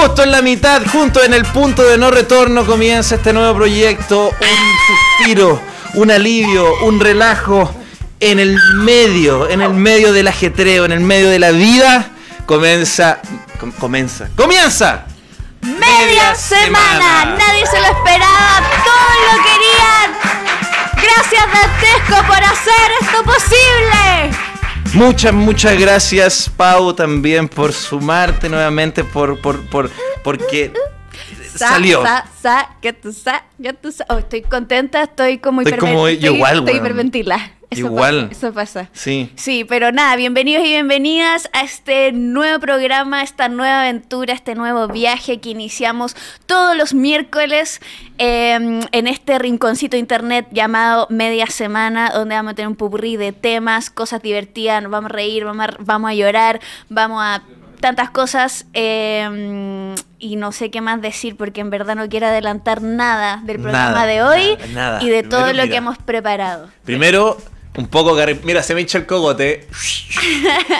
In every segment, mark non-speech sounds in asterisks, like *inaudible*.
Justo en la mitad, junto en el punto de no retorno, comienza este nuevo proyecto. Un suspiro, un alivio, un relajo. En el medio, en el medio del ajetreo, en el medio de la vida, comienza. comienza. ¡Comienza! ¡Media semana! Nadie se lo esperaba, todos lo querían. Gracias, Dantesco, por hacer esto posible. Muchas, muchas gracias, Pau, también por sumarte nuevamente, por, por, por porque salió. Sa, que tú sa, oh, estoy contenta, estoy como, Estoy Igual. eso pasa. Sí. Sí, pero nada, bienvenidos y bienvenidas a este nuevo programa, esta nueva aventura, este nuevo viaje que iniciamos todos los miércoles em, en este rinconcito internet llamado Media Semana, donde vamos a tener un pupurrí de temas, cosas divertidas, nos vamos a reír, vamos a, vamos a llorar, vamos a tantas cosas em, y no sé qué más decir porque en verdad no quiero adelantar nada del programa de hoy y de todo lo que hemos preparado. Primero... Un poco que... Mira, se me hincha el cogote.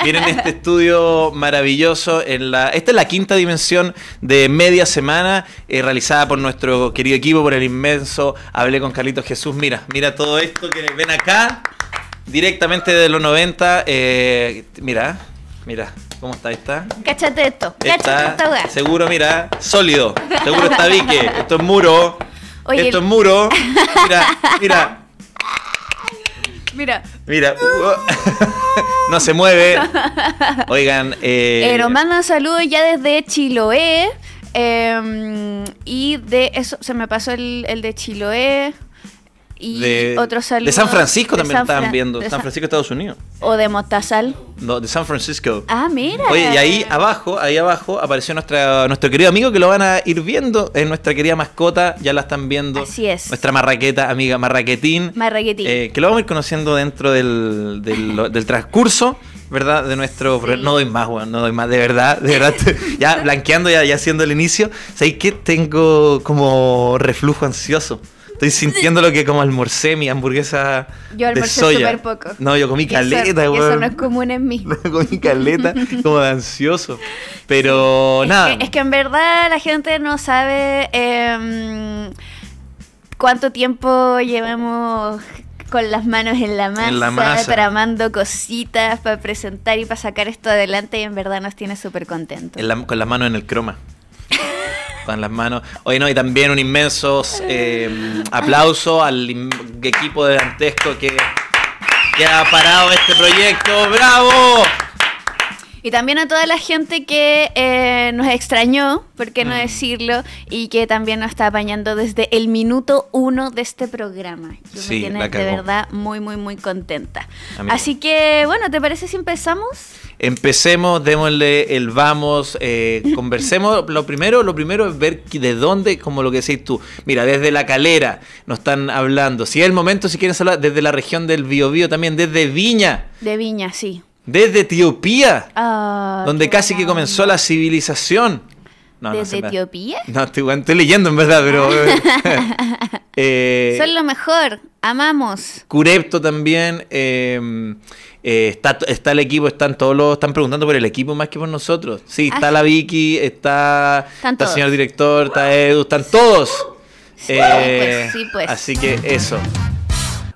Vienen este *laughs* estudio maravilloso. Esta es la quinta dimensión de media semana, eh, realizada por nuestro querido equipo, por el inmenso Hablé con Carlitos Jesús. Mira, mira todo esto que ven acá, directamente de los 90. Eh, mira, mira. ¿Cómo está ¿Está? Cáchate esto. Seguro, mira, sólido. Seguro está Vique. Esto es muro. esto es muro. *laughs* Mira, mira. Mira. Mira. *laughs* no se mueve. Oigan. Eh... Pero saludos ya desde Chiloé. Em, y de eso, se me pasó el, el de Chiloé. Y de, De San Francisco también están viendo. San, Francisco, Estados Unidos. O de Motazal. No, de San Francisco. Ah, mira. Oye, y ahí abajo, ahí abajo apareció nuestra, nuestro querido amigo que lo van a ir viendo. Es nuestra querida mascota, ya la están viendo. Así es. Nuestra marraqueta, amiga Marraquetín. Marraquetín. Eh, que lo vamos a ir conociendo dentro del, del, transcurso. ¿verdad? De nuestro. No doy más, no doy más, de verdad, de verdad. *laughs* ya blanqueando, ya, ya haciendo el inicio. sé que tengo como reflujo ansioso? Estoy sintiendo lo que como almorcé mi hamburguesa yo almorcé súper poco. No, yo comí caleta, eso, eso no es común en mí. *laughs* comí caleta como de ansioso. Pero nada. Es que, en verdad la gente no sabe em, cuánto tiempo llevamos con las manos en la masa, tramando cositas para presentar y para sacar esto adelante y en verdad nos tiene súper contentos. con las manos en el croma en las manos. Oye, no, y también un inmenso eh, aplauso al equipo de Dantesco que ha parado este proyecto. ¡Bravo! Y también a toda la gente que eh, nos extrañó, por qué no mm. decirlo, y que también nos está apañando desde el minuto uno de este programa. Yo me tiene de verdad muy, muy, muy contenta. Así que, bueno, ¿te parece si empezamos? Empecemos, démosle el vamos, eh, *laughs* conversemos. lo primero, lo primero es ver de dónde, como lo que decís tú. Mira, desde la calera nos están hablando. Si es el momento, si quieren hablar, desde la región del Biobío también, desde Viña. De Viña, sí. Desde Etiopía, ah, donde casi que comenzó la civilización. ¿Desde Etiopía? *laughs* No, estoy, leyendo en verdad, pero... Ah. Eh, *laughs* eh, Son lo mejor, amamos. Curepto también. Em, eh, está, el equipo, están todos los... Están preguntando por el equipo más que por nosotros. Sí, está ah. la Vicky, está, está el señor director, está Edu, están todos. Pues, pues. Así que eso.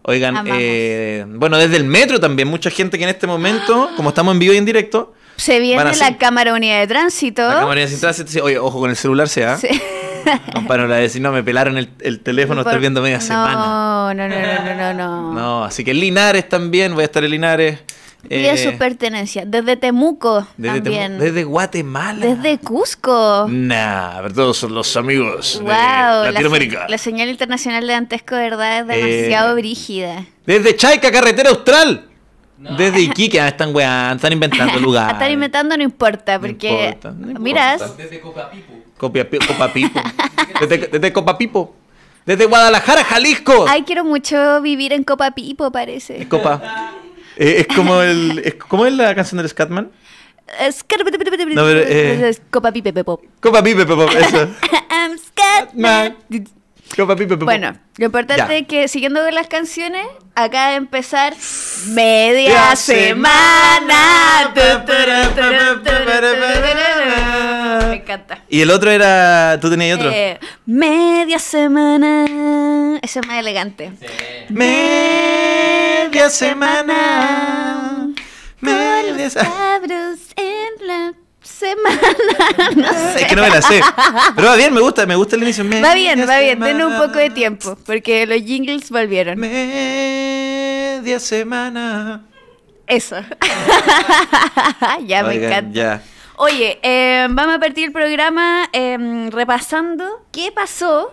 Oigan, eh, bueno, desde el metro también, mucha gente que en este momento, ah. como estamos en vivo y en directo, se viene la cámara unidad de tránsito. La cámara unidad de tránsito. Oye, ojo con el celular, sea. ¿eh? Sí. No, *laughs* de decir, no, me pelaron el, teléfono, estoy viendo media semana. No, no, no, no, no, no. *laughs* No, así que Linares también, voy a estar en Linares. Y de eh, su pertenencia, Desde Temuco también. desde Guatemala. Desde Cusco. Nah, pero todos son los amigos Latinoamérica. La, señal internacional de Antesco, ¿verdad? Es eh, demasiado rígida brígida. Desde Chaica, carretera austral. Desde Iquique, ah, están weán, están *laughs* inventando lugares. están inventando, no importa, porque. Miras. Desde *laughs* desde, desde Copapipo. Desde Guadalajara, Jalisco. Ay, quiero mucho vivir en Copapipo, parece. Copa. Ah, es como el. Es, ¿Cómo es la canción del Scatman? Copa Pipe Pop. Copa Pipe Pop, eso. I'm Scatman. Copa Pipe Pop. Bueno, lo importante es que siguiendo con las canciones, acaba de empezar media semana. Me encanta. Y el otro era. ¿Tú tenías otro? media semana. Ese es más elegante media semana. Los cabros en la semana. *laughs* No sé. Es que no me la sé. Pero va bien, me gusta, me gusta el inicio. va bien, va bien. Ten un poco de tiempo, porque los jingles volvieron. Media semana. Eso. *laughs* ya me encanta. Oye, eh, vamos a partir el programa em, repasando qué pasó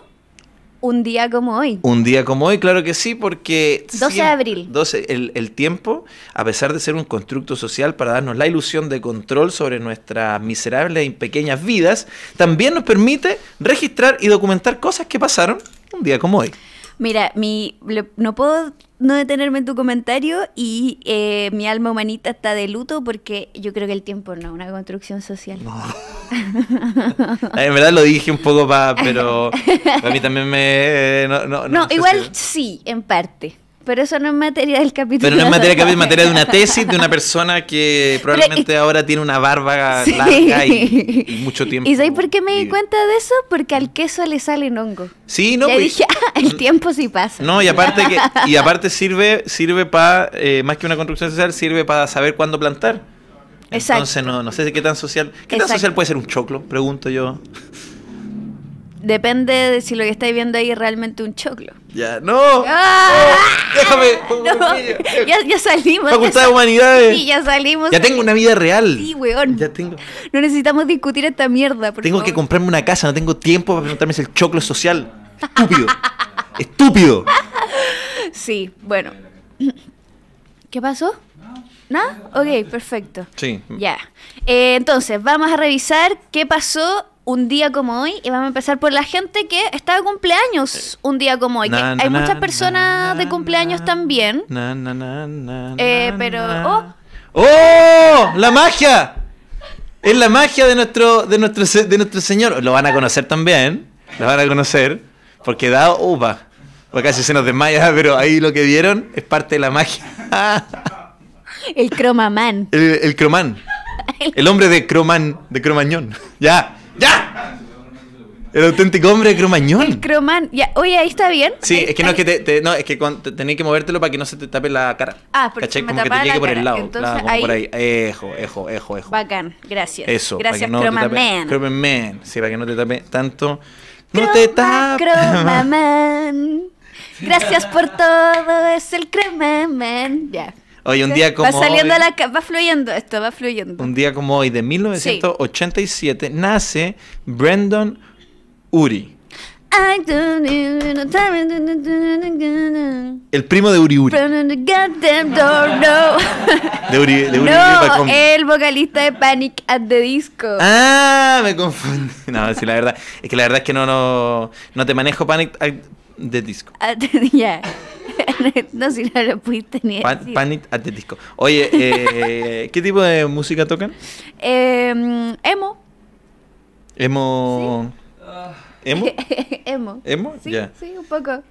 un día como hoy. Un día como hoy, claro que sí, porque... 12 de abril. el, tiempo, a pesar de ser un constructo social para darnos la ilusión de control sobre nuestras miserables y pequeñas vidas, también nos permite registrar y documentar cosas que pasaron un día como hoy. Mira, mi, no puedo no detenerme en tu comentario y eh, mi alma humanita está de luto porque yo creo que el tiempo no es una construcción social. *laughs* Eh, en verdad lo dije un poco, pero *laughs* a mí también me... Eh, no, no igual sí, en parte. Pero eso no es materia del capítulo. Pero no es *laughs* materia del capítulo, es materia de una tesis de una persona que probablemente ahora tiene una barba *laughs* larga y, mucho tiempo. ¿Y sabes por qué me di cuenta de eso? Porque al queso le sale salen hongo Sí, no. Ya pues, ah, el tiempo sí pasa. No, y aparte, que, *laughs* y aparte sirve, sirve para, eh, más que una construcción social, sirve para saber cuándo plantar. Exacto. Entonces, no, no sé qué tan social. ¿Qué tan social puede ser un choclo? Pregunto yo. Depende de si lo que estáis viendo ahí es realmente un choclo. Ya, no. ¡Ah! déjame. *laughs* ya, salimos. Facultad de ya tengo una vida real. Sí, weón. Ya tengo. No necesitamos discutir esta mierda. tengo que comprarme una casa, no tengo tiempo para preguntarme si el choclo es social. Estúpido. Estúpido. Sí, bueno. ¿Qué pasó? ¿Nada? Ok, perfecto. Sí. Ya. Eh, entonces, vamos a revisar qué pasó un día como hoy y vamos a empezar por la gente que está de cumpleaños eh, un día como hoy. hay muchas personas de cumpleaños también. pero. ¡Oh! ¡Oh! ¡La magia! Es la magia de nuestro, de nuestro, de nuestro señor. Lo van a conocer también. Lo van a conocer. Porque da uva Porque casi se nos desmaya, *laughs* pero ahí lo que vieron es parte de la magia. el cromamán. El, *laughs* el El hombre de croman, de cromañón. Ya. ¡Ya! El auténtico hombre cromañón. El cromán. Oye, ahí está bien. Sí, es que no es que no, es que tenés que movértelo para que no se te tape la cara. Ah, porque me como que te llegue por el lado. Entonces, ahí. por ahí. Ejo, ejo, ejo, ejo. Bacán, gracias. Eso, gracias, Cromañol. Cromañol, Sí, para que no te tape tanto. no te tape. *laughs* Croma man. Gracias por todo, es el croman man. Ya. Hoy un día como. Va saliendo hoy, Va fluyendo esto, va fluyendo. Un día como hoy, de 1987, nace Brandon Uri. El primo de Uri Uri. *laughs* el vocalista de Panic at the Disco. Ah, me confundí. No, sí, la verdad. Es que la verdad es que no, no, no te manejo Panic, de disco. Ah, *laughs* ya. *laughs* no, si no lo pudiste ni decir. Panic at the disco. Oye, eh, ¿qué tipo de música tocan? Em, emo. Emo. ¿Sí? ¿Emo? *laughs* ¿Emo? ¿Emo? Sí, ya. sí, un poco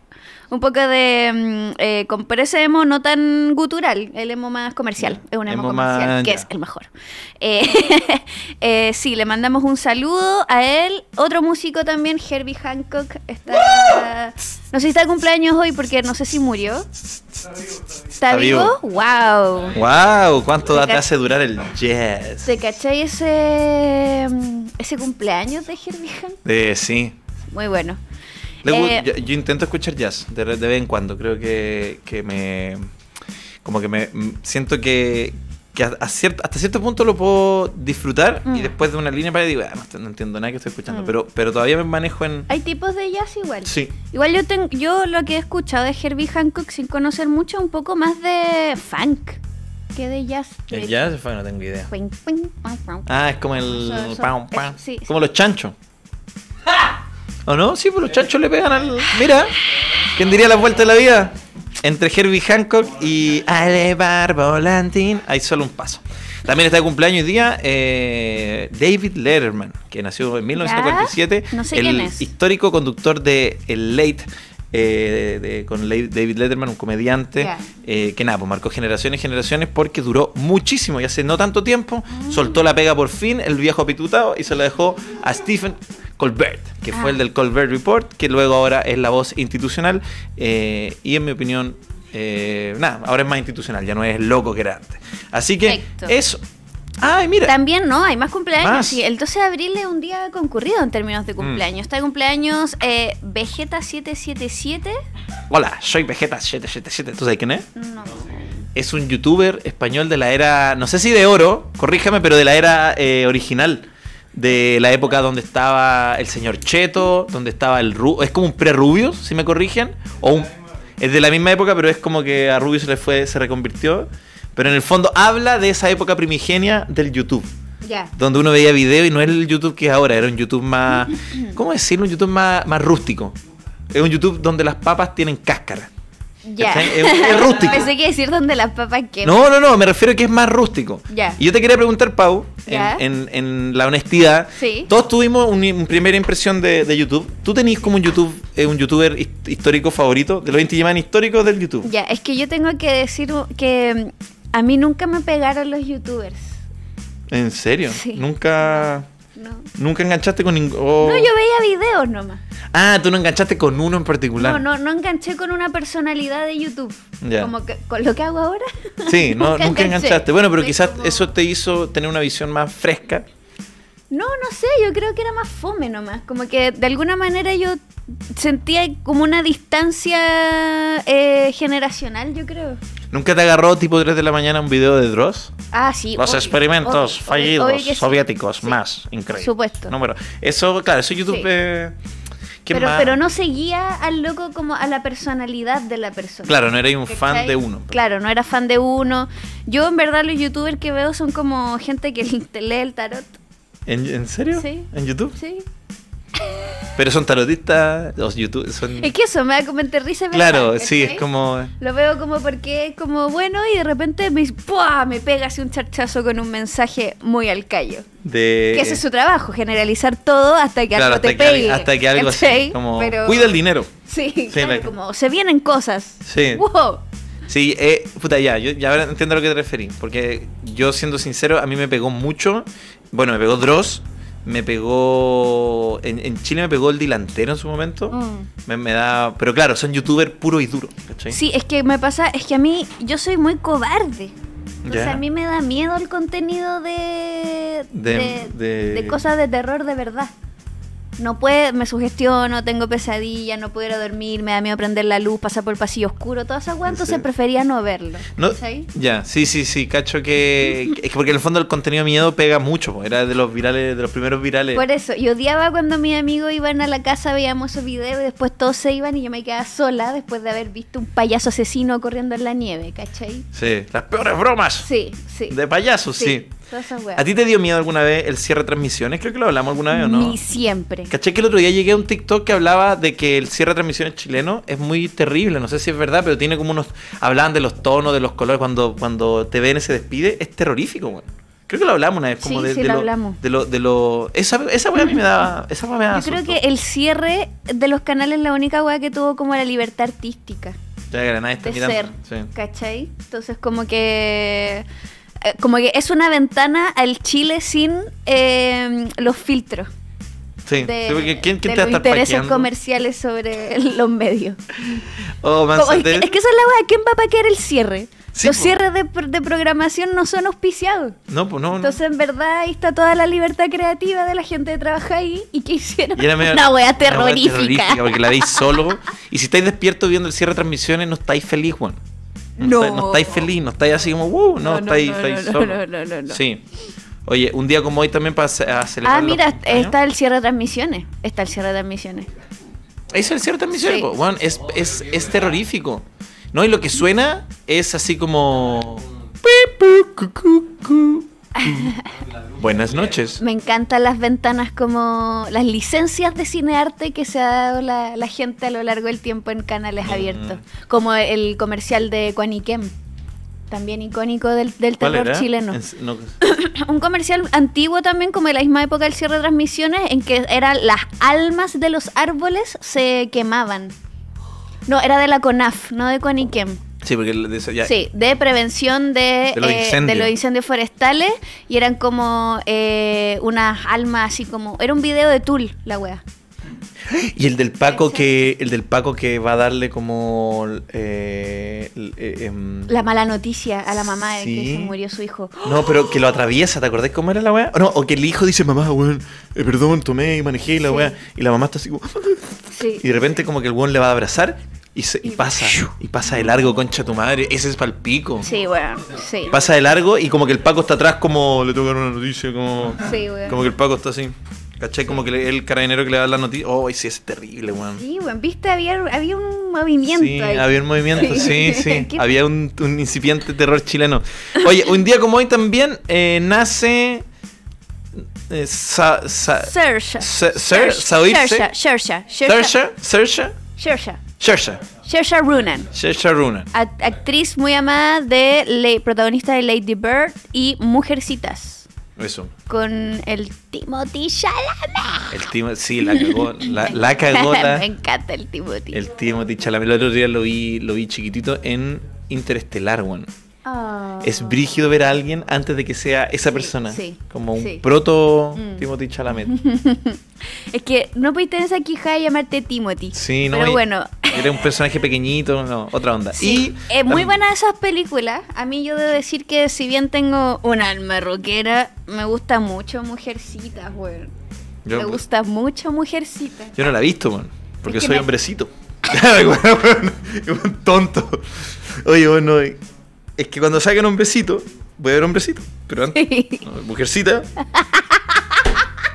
un poco de mm, eh, con ese emo no tan gutural, el emo más comercial, es un emo, comercial, que es el mejor. *laughs* Eh, *laughs* eh, sí, le mandamos un saludo a él, otro músico también, Herbie Hancock, está, no sé si está de cumpleaños hoy porque no sé si murió. Está vivo. ¿Está ¡Wow! ¡Wow! ¿Cuánto te hace durar el jazz? ¿Te cachai ese, mm, ese cumpleaños de Herbie Hancock? Eh, sí. Muy bueno. Eh, yo, intento escuchar jazz de, de, vez en cuando. Creo que, que me. Como que me. Mm, siento que, hasta cierto punto lo puedo disfrutar y mm. después de una línea para digo, ah, no, entiendo nada que estoy escuchando, mm. pero, pero todavía me manejo en... Hay tipos de jazz igual. Sí. Igual yo, tengo yo lo que he escuchado de Herbie Hancock sin conocer mucho, un poco más de funk que de jazz. El jazz no tengo idea. Ah, es como el... Eh, como los chanchos. ja *laughs* ¿O no? Sí, pues los chanchos le pegan al. Mira, ¿quién diría la vuelta de la vida? Entre Herbie Hancock y Alebar Volantín hay solo un paso. También está de cumpleaños hoy día eh, David Letterman, que nació en 1947. No sé el quién es. histórico conductor de El Late eh, de, con David Letterman, un comediante, eh, que nada, pues marcó generaciones y generaciones porque duró muchísimo y hace no tanto tiempo mm. soltó la pega por fin, el viejo apitutado, y se la dejó a Stephen Colbert, que fue el ah. del Colbert Report, que luego ahora es la voz institucional eh, y en mi opinión, nada, ahora es más institucional, ya no es loco que era antes. Así que eso. También, ¿no? Hay más cumpleaños. el 12 de abril es un día concurrido en términos de mm. cumpleaños. Está de cumpleaños eh, Vegeta777. Hola, soy Vegeta777. ¿Tú sabes quién es? No. Es un youtuber español de la era, no sé si de oro, corríjame, pero de la era eh, original. De la época donde estaba el señor Cheto, donde estaba el Rubio. Es como un pre-Rubios, si me corrigen. O es de la misma época, pero es como que a Rubio se le fue, se reconvirtió. Pero en el fondo habla de esa época primigenia del YouTube. Ya. Donde uno veía video y no es el YouTube que es ahora, era un YouTube más. *clears throat* ¿Cómo decirlo? Un YouTube más, más rústico. Es un YouTube donde las papas tienen cáscara. Ya. Es, *laughs* rústico. Pensé que decir donde las papas que No, no, no, me refiero a que es más rústico. Ya. Y yo te quería preguntar, Pau, en, la honestidad, sí. todos tuvimos una primera impresión de, YouTube. ¿Tú tenías como un YouTube, eh, un youtuber histórico favorito? De los 20 llaman históricos del YouTube. Ya, es que yo tengo que decir que a mí nunca me pegaron los youtubers. ¿En serio? Sí. Nunca. No. ¿Nunca enganchaste con ningún.? Oh? No, yo veía videos nomás. Ah, tú no enganchaste con uno en particular. No, no, no enganché con una personalidad de YouTube. Ya. Como con lo que hago ahora. Sí, *laughs* no, nunca, enganchaste. Bueno, pero quizás eso te hizo tener una visión más fresca. No, no sé, yo creo que era más fome nomás. Como que de alguna manera yo sentía como una distancia eh, generacional, yo creo. ¿Nunca te agarró tipo 3 de la mañana un video de Dross? Ah, sí. Los experimentos fallidos soviéticos, más, increíble. Supuesto. Eso, claro, eso YouTube... Eh, pero, no seguía al loco como a la personalidad de la persona. Claro, no era un fan de uno. Pues. Claro, no era fan de uno. Yo en verdad los youtubers que veo son como gente que *laughs* lee el tarot. ¿En, en serio? Sí. ¿En YouTube? Sí. Pero son tarotistas, los youtubers Es que eso me da como enterrisa. Claro, sí, es como... Lo veo como porque es como bueno y de repente me, me pega así un charchazo con un mensaje muy al callo. De... Que ese es eh, su trabajo, generalizar todo hasta que algo te pegue. Hasta que algo así, como... Cuida el dinero. Sí, claro, como se vienen cosas. Sí. Sí, eh, puta, ya, yo ya entiendo a lo que te referí. Porque yo, siendo sincero, a mí me pegó mucho. Bueno, me pegó Dross me pegó. En, Chile me pegó el delantero en su momento. Mm. Me, da. Pero claro, son youtubers puro y duro, Sí, es que me pasa, es que a mí, yo soy muy cobarde. o a mí me da miedo el contenido de, de cosas de terror de verdad no puede, me sugestiono, tengo pesadillas no puedo ir a dormir, me da miedo prender la luz, pasar por el pasillo oscuro, todas esas cosas se prefería no verlo. No, Ya, sí, sí, sí, cacho que, es que porque en el fondo el contenido miedo pega mucho, era de los virales, de los primeros virales. Por eso, yo odiaba cuando mis amigos iban a la casa, veíamos esos videos y después todos se iban y yo me quedaba sola después de haber visto un payaso asesino corriendo en la nieve, ¿cachai? Sí, las peores bromas. Sí, sí. De payasos, sí. ¿A ti te dio miedo alguna vez el cierre de transmisiones? Creo que lo hablamos alguna vez, ¿o no? Ni siempre. Caché que el otro día llegué a un TikTok que hablaba de que el cierre de transmisiones chileno es muy terrible. No sé si es verdad, pero tiene como unos... Hablaban de los tonos, de los colores. Cuando, cuando TVN se despide, es terrorífico, güey. Creo que lo hablamos una vez, sí, de, lo, hablamos. de, lo, esa esa weá a mí me daba, esa me Yo creo que el cierre de los canales la única weá que tuvo como la libertad artística. de ser, ¿cachai? Entonces como que eh, como que es una ventana al Chile sin em, los filtros. Sí, de, ¿quién, los intereses comerciales sobre *laughs* los medios. *laughs* Oh, es, que, esa es la weá, ¿quién va a paquear el cierre? los cierres de, programación no son auspiciados. No, pues no. Entonces, en verdad, ahí está toda la libertad creativa de la gente que trabaja ahí. ¿Y qué hicieron? *laughs* una weá terrorífica. Porque la veis solo. y si estáis despiertos viendo el cierre de transmisiones, no estáis felices, Juan. No, no estáis feliz, no estáis así como, wow, no, estáis, solo. No, no, no, Sí. Oye, un día como hoy también para celebrar. Ah, mira, está el cierre de transmisiones. Está el cierre de transmisiones. Es el cierre de transmisiones, bueno, es, es, es terrorífico. ¿No? Y lo que suena es así como. *laughs* Buenas noches. Me encantan las ventanas como las licencias de cinearte que se ha dado la, gente a lo largo del tiempo en canales mm. abiertos, como el comercial de Quaniquem también icónico del, terror chileno. *coughs* un comercial antiguo también, como de la misma época del cierre de transmisiones, en que eran las almas de los árboles se quemaban. No, era de la CONAF, no de Cuaniquem Sí, porque de, prevención de, eh, los incendios forestales y eran como eh, unas almas así como... Era un video de Tool, la wea. Y el del Paco que el del Paco que va a darle como eh, eh, em, la mala noticia a la mamá de que murió su hijo. No, pero que lo atraviesa, ¿te acordás cómo era la weá? No, o que el hijo dice, "Mamá, weón, perdón, tomé y manejé y la wea. Y la mamá está así como *laughs* Y de repente como que el weón le va a abrazar y, se, y, pasa, y pasa de largo, concha tu madre. Ese es para el pico. Sí, weón. Sí. Pasa de largo y como que el Paco está atrás, como le tocaron una noticia, como. Sí, weón. Como que el Paco está así. ¿Cachai? Como que el carabinero que le da la noticia. Oh, sí, es terrible, weón. Sí, weón. Viste, había, había un movimiento. Sí, ahí. había un movimiento, sí, sí. *laughs* había un, un, incipiente terror chileno. Oye, un día como hoy también eh, nace. Eh, sercha Sersha. Sersha. Sersha. Sersha. Sersha. Sersha. Shersha. Shersha Runan. Shersha Runan. actriz muy amada de protagonista de Lady Bird y Mujercitas. Eso. Con el Timothy Chalamet. El sí, la cagó. La, la cagó *laughs* Me encanta el Timothy. El Timothy Chalamet. El otro día lo vi, lo vi chiquitito en Interstellar One. Ah. Es brígido ver a alguien antes de que sea esa persona. como un proto mm. Timothy Chalamet. *laughs* es que no pudiste tener esa quijada llamarte Timothy. Sí, no. Pero bueno. eres un personaje pequeñito, no, otra onda. Y, es muy buena esas películas. A mí yo debo decir que si bien tengo un alma rockera, me gusta mucho Mujercitas, weón. me gusta mucho Mujercitas. Yo no la he visto, Porque soy hombrecito. un *laughs* tonto. Oye, bueno, es que cuando saquen hombrecito, voy a ver hombrecito, pero antes, mujercita.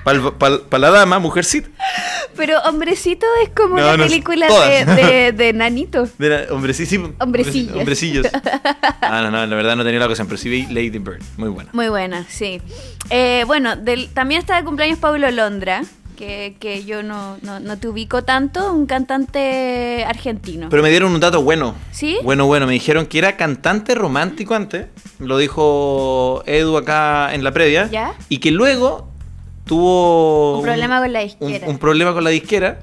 Para la dama, mujercita. Pero hombrecito es como una película de, nanito. De *laughs* hombrecillos. *laughs* Ah, no, no, la verdad no tenía la cosa, pero sí vi Lady Bird. Muy buena. Muy buena, sí. Eh, bueno, también está de cumpleaños Pablo Londra que, yo no, te ubico tanto, un cantante argentino. Pero me dieron un dato bueno. ¿Sí? Bueno, bueno, me dijeron que era cantante romántico antes, lo dijo Edu acá en la previa, ¿Ya? y que luego tuvo... Un problema con la disquera. Un, problema con la disquera.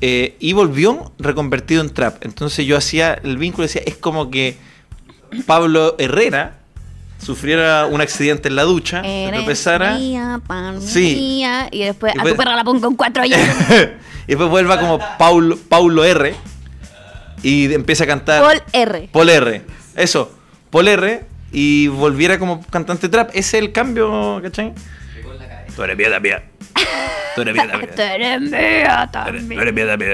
Eh, y volvió reconvertido en trap. Entonces yo hacía el vínculo, decía, es como que Pablo Herrera sufriera un accidente en la ducha, se tropezara. sí. y después a tu perra la pongo en cuatro años. *laughs* y después vuelva como Paulo, Paulo R. Y empieza a cantar. Paul R. Paul R. Eso, Paul R. Y volviera como cantante trap. Ese es el cambio, ¿cachai? Tú eres piedra. Tú eres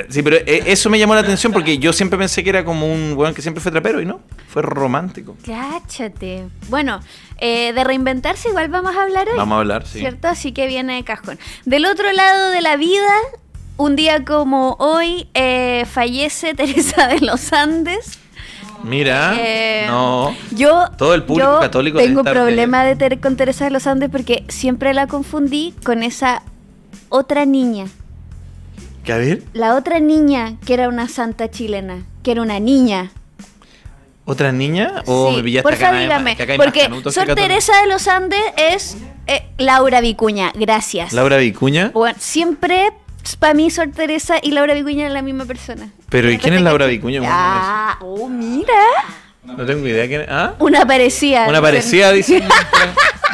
Sí, pero eh, eso me llamó la atención porque yo siempre pensé que era como un weón que siempre fue trapero y no. Fue romántico. Cáchate. Bueno, eh, de reinventarse igual vamos a hablar hoy. Vamos a hablar, sí. ¿Cierto? Así que viene de cajón. Del otro lado de la vida, un día como hoy, eh, fallece *laughs* Teresa de los Andes. Mira, no. Yo, todo el público católico tengo problema de con Teresa de los Andes porque siempre la confundí con esa otra niña. ¿Qué a La otra niña que era una santa chilena, que era una niña. ¿Otra niña? ¿O me pillaste dígame, porque Sor Teresa de los Andes es eh, Laura Vicuña, gracias. ¿Laura Vicuña? Bueno, siempre para mí Sor Teresa y Laura Vicuña es la misma persona. ¿Pero y quién es Laura Vicuña? Ah, oh, mira. No tengo idea quién es. ¿Ah? Una parecía Una parecía dicen. *laughs*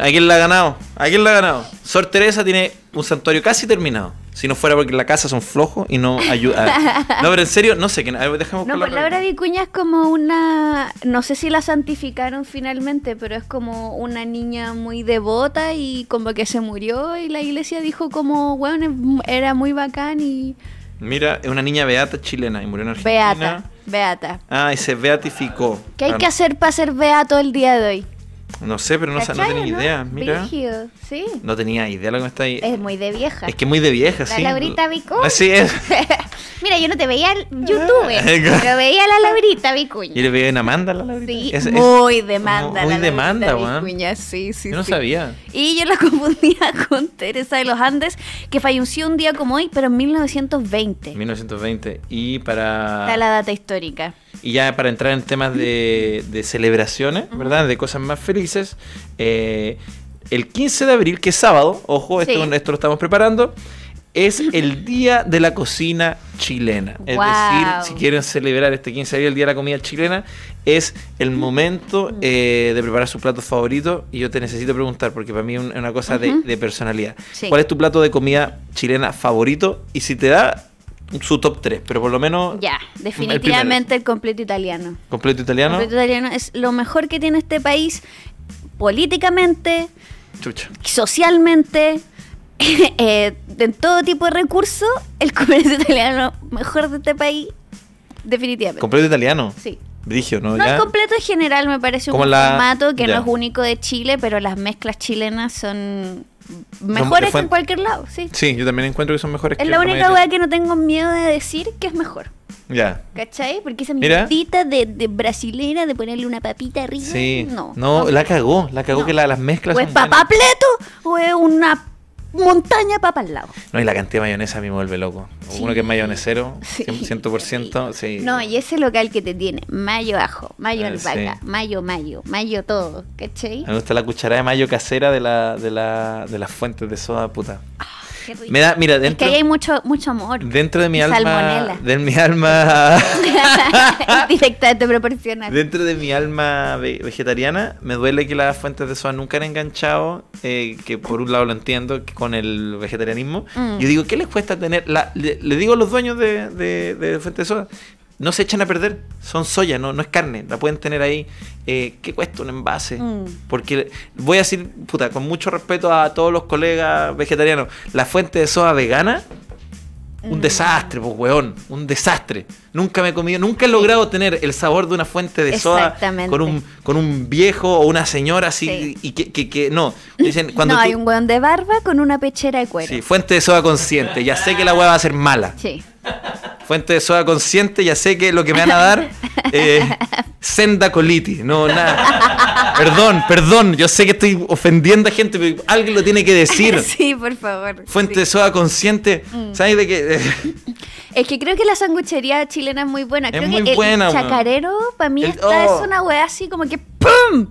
¿A quién la ha ganado? ¿A quién la ha ganado? Sor Teresa tiene un santuario casi terminado. Si no fuera porque la casa son flojos y no ayuda. *laughs* No, pero en serio, no sé. A no, palabra de Vicuña es como una. No sé si la santificaron finalmente, pero es como una niña muy devota y como que se murió y la iglesia dijo como, bueno, era muy bacán y. Mira, es una niña beata chilena y murió en Argentina. Beata, beata. Ah, y se beatificó. ¿Qué hay ah. que hacer para ser beato el día de hoy? No sé, pero no, tenía idea. Mira. sí. No tenía idea lo que está ahí. Es muy de vieja. Es que muy de vieja, la sí. La Laurita Vicuña. Así es. *laughs* Mira, yo no te veía en ah, YouTube, *laughs* pero veía a la Laurita Vicuña. ¿Y le veía en Amanda la Laurita? Sí, es, muy demanda Muy la demanda, Vicuña, sí, sí, Yo no sabía. Y yo la *laughs* confundía con Teresa de los Andes, que falleció un día como hoy, pero en 1920. 1920. Y para... Está la data histórica. Y ya para entrar en temas de, celebraciones, ¿verdad? De cosas más felices. Eh, el 15 de abril, que es sábado, ojo, esto, esto lo estamos preparando, es el Día de la Cocina Chilena. Es decir, si quieren celebrar este 15 de abril, el Día de la Comida Chilena, es el momento eh, de preparar su plato favorito. Y yo te necesito preguntar, porque para mí es una cosa de, personalidad. ¿Cuál es tu plato de comida chilena favorito? Y si te da su top 3, pero por lo menos. Ya, definitivamente el, completo italiano. Completo italiano. Completo italiano es lo mejor que tiene este país políticamente, socialmente, *laughs* eh, en todo tipo de recursos. El *laughs* completo italiano mejor de este país, definitivamente. Completo italiano. Sí. ¿no? es completo en general, me parece un formato que no es único de Chile, pero las mezclas chilenas son mejores en cualquier lado, sí. Sí, yo también encuentro que son mejores es la única weá que no tengo miedo de decir que es mejor. Ya. ¿Cachai? Porque esa mierdita de, de brasilera de ponerle una papita arriba. No. No, la cagó, la cagó que las mezclas. O es papá pleto, o es una montaña para al lado. No, y la cantidad de mayonesa a mí me vuelve loco. Uno que es mayonesero, 100%, *laughs* sí. No, y ese local que te tiene, mayo ajo, mayo ah, mayo mayo, mayo todo, ¿cachai? Me gusta la cucharada de mayo casera de, la, de, la, de las fuentes de soda, puta. Ah, mira, que ahí hay mucho, mucho amor. Dentro de mi alma. De mi alma. *laughs* Directamente proporcional. Dentro de mi alma vegetariana, me duele que las fuentes de soda nunca han enganchado, eh, que por un lado lo entiendo, con el vegetarianismo. Mm. Yo digo, ¿qué les cuesta tener? La, le, digo a los dueños de, de fuentes de soda, no se echan a perder, son soya, no, no es carne, la pueden tener ahí. Eh, ¿Qué cuesta un envase? Mm. Porque voy a decir, puta, con mucho respeto a todos los colegas vegetarianos, la fuente de soja vegana, un mm. desastre, pues, weón, un desastre. Nunca me he comido, nunca he logrado tener el sabor de una fuente de soda con un, con un viejo o una señora así. Y que, que, no. Dicen, *laughs* cuando no, hay un hueón de barba con una pechera de cuero. Sí, fuente de soda consciente. Ya sé que la hueá va a ser mala. Sí. Fuente de soda consciente, ya sé que lo que me van a dar. es *laughs* eh, senda colitis. No, nada. perdón, perdón. Yo sé que estoy ofendiendo a gente, pero alguien lo tiene que decir. *laughs* sí, por favor. Fuente de soda consciente. Mm. ¿Sabes de qué? Es que creo que la sanguchería chilena es muy buena. Creo que el chacarero, para mí, esta oh. es una weá así como que ¡pum!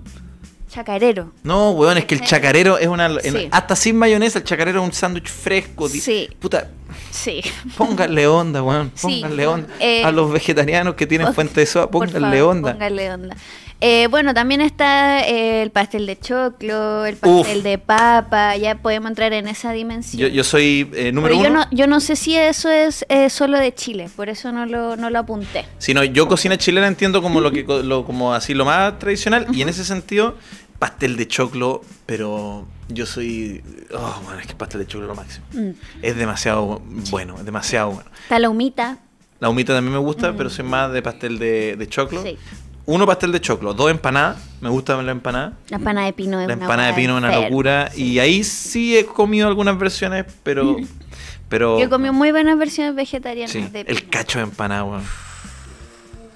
Chacarero. No, weón, es que el eh. chacarero es una. hasta sin mayonesa, el chacarero es un sándwich fresco. Sí. Puta. Sí. Pónganle onda, weón. Pónganle onda. Eh. a los vegetarianos que tienen fuente de soda, pónganle onda. Pónganle onda. Eh, bueno, también está eh, el pastel de choclo, el pastel de papa, ya podemos entrar en esa dimensión. Yo, soy eh, número uno. Yo no, sé si eso es solo de Chile, por eso no lo, no lo apunté. Sino yo cocina chilena entiendo como lo que como así lo más tradicional y en ese sentido pastel de choclo, pero yo soy. Oh, es que pastel de choclo es lo máximo. Mm. Es demasiado bueno, es demasiado bueno. Está la humita. La humita también me gusta, pero mm. soy más de pastel de, de choclo. Sí uno pastel de choclo, dos empanadas. Me gusta la empanada. La empanada de pino es La empanada de pino es una locura. Y ahí sí he comido algunas versiones, pero. *laughs* pero Yo comido muy buenas versiones vegetarianas de pino. El cacho de empanada, weón.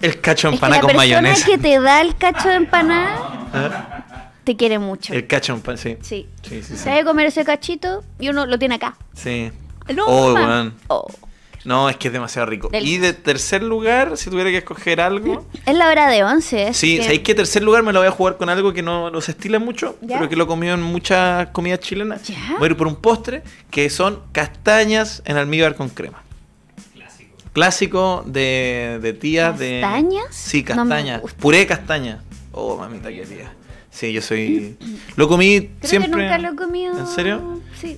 El cacho de empanada con mayonesa. La persona que te da el cacho de empanada *laughs* ¿Ah? te quiere mucho. El cacho de empanada, sí. Sí. sí. sí, comer ese cachito y uno lo tiene acá. Sí. oh, weón. Oh. No, es que es demasiado rico. Y de tercer lugar, si tuviera que escoger algo. Es la hora de once Sí, ¿sabéis que tercer lugar me lo voy a jugar con algo que no, los estila mucho, pero que lo comió en muchas comidas chilenas? Voy a ir por un postre que son castañas en almíbar con crema. Clásico. Clásico de, tías de. ¿Castañas? Sí, castañas. Puré de castaña. Oh, mamita, qué tía. Sí, yo soy. *clears throat* Lo comí siempre. Que nunca lo he comido. ¿En serio? Sí.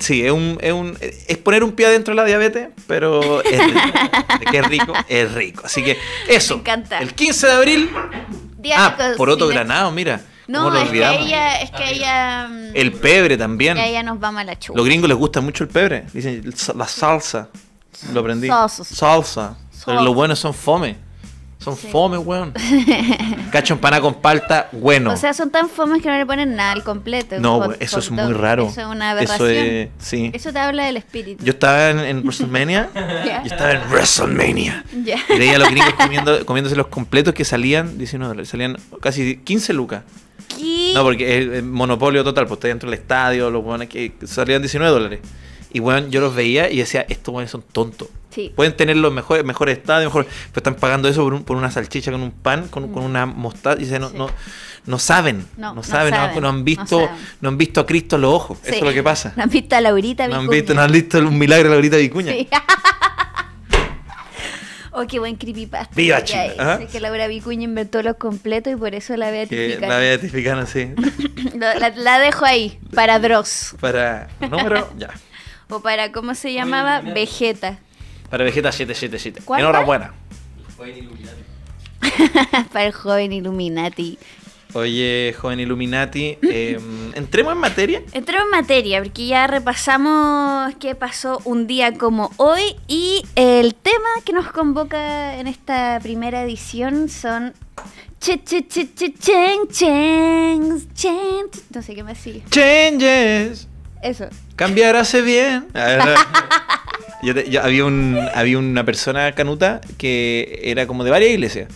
Sí, es, un, es, poner un pie adentro de la diabetes, pero es rico. es rico, es rico. *laughs* Así que eso. El 15 de abril. ah, por otro granado, mira. No, es que ella, es que ella. Mm, el pebre también. Que ella nos va mal Los gringos les gusta mucho el pebre. Dicen la salsa. Lo aprendí. Salsa. Salsa. Pero los buenos son fome. Son fome, weón. *laughs* Cacho empanada con palta, bueno. O sea, son tan fomes que no le ponen nada al completo. No, eso es muy raro. Eso es una aberración. Eso, sí. eso te habla del espíritu. Yo estaba en, *laughs* WrestleMania. Yo estaba en WrestleMania. Y veía a los gringos comiéndose los completos que salían, 19 dólares, salían casi 15 lucas. ¿Qué? No, porque es monopolio total, pues está dentro del estadio, los weones que salían 19 dólares. Y bueno, yo los veía y decía, estos buenos son tontos. Sí. Pueden tener los mejores, mejores estados, mejor, pero están pagando eso por, por una salchicha con un pan, con, mm. con una mostaza, y dicen, no, no, no, saben, no, saben, no, han visto, no, han visto a Cristo los ojos, eso es lo que pasa. No han visto a Laurita Vicuña. No han visto, un milagro de Laurita Vicuña. *laughs* Oh, qué buen creepypasta. Viva que Es ¿ah? que Laura Vicuña inventó los completos y por eso la beatificaron. La beatificaron, sí. *laughs* la, la, dejo ahí, para Dross. Para número, ya o para, ¿cómo se llamaba? Vegeta. Para Vegeta 777. Enhorabuena. Para el joven Illuminati. *laughs* para el joven Illuminati. Oye, joven Illuminati, em, *laughs* ¿entremos en materia? Entremos en materia, porque ya repasamos qué pasó un día como hoy y el tema que nos convoca en esta primera edición son... Che, che, No sé qué más sigue. Changes. Eso. Cambiar hace bien. *laughs* Ah, yo había, un, había una persona canuta que era como de varias iglesias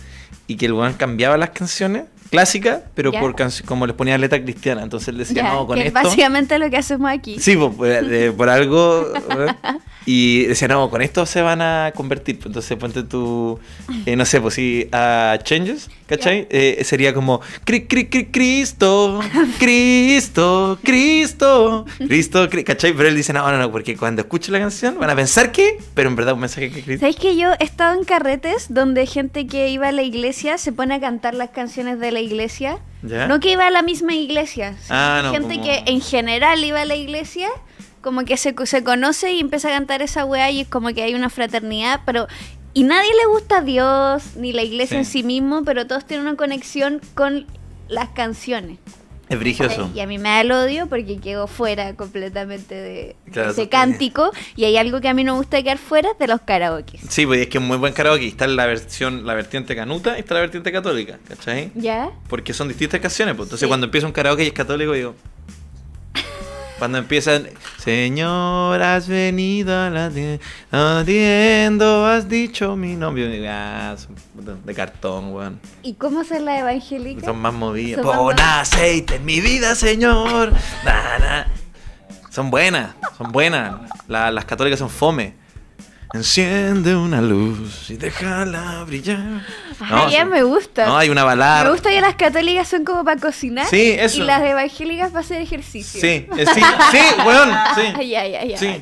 y que el weón cambiaba las canciones clásicas, pero por como les ponía letra cristiana. Entonces él decía, no, con esto es Básicamente lo que hacemos aquí. Sí, pues, pues, por, algo. *laughs* y decía, no, con esto se van a convertir. Entonces ponte tú, eh, no sé, pues sí, a Changes. ¿Cachai? Eh, sería como Cristo, Cristo, Cristo, Cristo, Cristo, ¿cachai? Pero él dice, no, no, no, porque cuando escuche la canción van a pensar que, pero en verdad un mensaje que Cristo. ¿Sabéis que yo he estado en carretes donde gente que iba a la iglesia se pone a cantar las canciones de la iglesia? No que iba a la misma iglesia. Ah, no, gente que en general iba a la iglesia como que se, se conoce y empieza a cantar esa weá y es como que hay una fraternidad, pero y nadie le gusta a Dios ni la iglesia en sí mismo, pero todos tienen una conexión con las canciones. Es brigioso. Y a mí me da el odio porque quedo fuera completamente de ese cántico. Y hay algo que a mí no me gusta quedar fuera de los karaoke. Sí, pues es que es muy buen karaoke. Está la versión, la vertiente canuta y está la vertiente católica, ¿cachai? ¿Ya? Porque son distintas canciones. Pues. Entonces cuando empieza un karaoke y es católico, digo, cuando empiezan, Señor, has venido a la tienda, has dicho mi nombre. Ah, de cartón, weón. ¿Y cómo se la evangélica Son más movidas. Pon aceite en mi vida, Señor. Son buenas, son buenas. las católicas son fome. Enciende una luz y déjala brillar. No, Ay, ya me gusta. No, hay una balada. Me gusta que las católicas son como para cocinar. Sí, eso. Y las evangélicas para hacer ejercicio. Sí, eh, sí, sí, weón. Sí. Ay, *laughs* ya, ya, ya. Sí.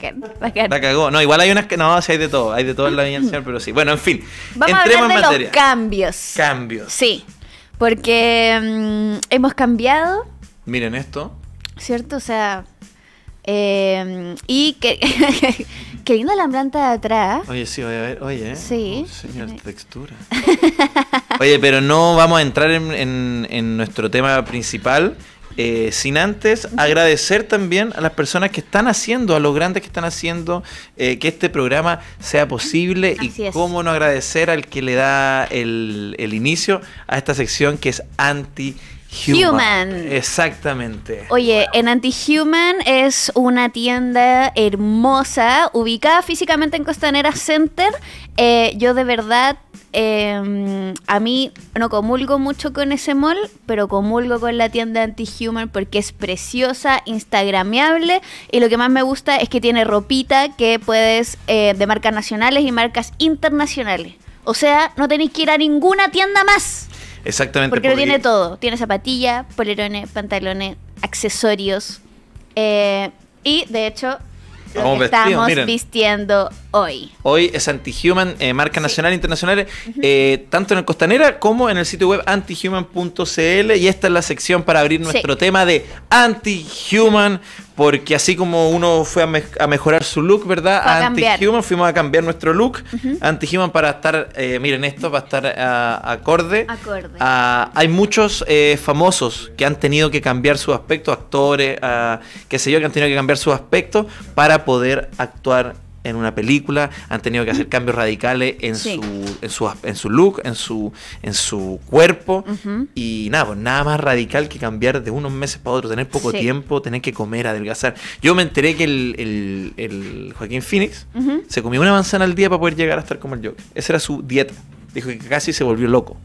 La cagó. No, igual hay unas que. No, si hay de todo. Hay de todo en la línea del Señor, pero sí. Bueno, en fin. Vamos entremos a hablar de Los cambios. Cambios. Sí. Porque mm, hemos cambiado. Miren esto. ¿Cierto? O sea. Eh, y que *laughs* Que linda la planta de atrás. Oye, sí, voy a ver. Oye, ¿eh? sí. Oh, señor, textura. *laughs* Oye, pero no vamos a entrar en, nuestro tema principal. Eh, sin antes agradecer también a las personas que están haciendo, a los grandes que están haciendo eh, que este programa sea posible y cómo no agradecer al que le da el, el inicio a esta sección que es anti Human. Exactamente. Oye, en en Antihuman es una tienda hermosa, ubicada físicamente en Costanera Center. Eh, yo de verdad, em, a mí no comulgo mucho con ese mall, pero comulgo con la tienda Antihuman porque es preciosa, instagrameable y lo que más me gusta es que tiene ropita que puedes eh, de marcas nacionales y marcas internacionales. O sea, no tenéis que ir a ninguna tienda más. Exactamente. Porque, tiene todo. Tiene zapatillas, polerones, pantalones, accesorios. Eh, y de hecho, estamos vistiendo hoy. es Antihuman, eh, marca nacional e internacional, eh, tanto en el Costanera como en el sitio web antihuman.cl. Y esta es la sección para abrir nuestro tema de Anti-Human, porque así como uno fue a, mejorar su look, ¿verdad? Antihuman, fuimos a cambiar nuestro look. Anti-Human para estar, eh, miren esto, para estar eh, acorde. acorde. Ah, hay muchos famosos que han tenido que cambiar su aspecto, actores, ah, qué sé yo, que han tenido que cambiar su aspecto para poder actuar en una película, han tenido que hacer cambios radicales en, su, en, su, en su look, en su, en su cuerpo. Y nada, pues, nada más radical que cambiar de unos meses para otro, tener poco tiempo, tener que comer, adelgazar. Yo me enteré que el, Joaquín Phoenix se comió una manzana al día para poder llegar a estar como el Joker. Esa era su dieta. Dijo que casi se volvió loco.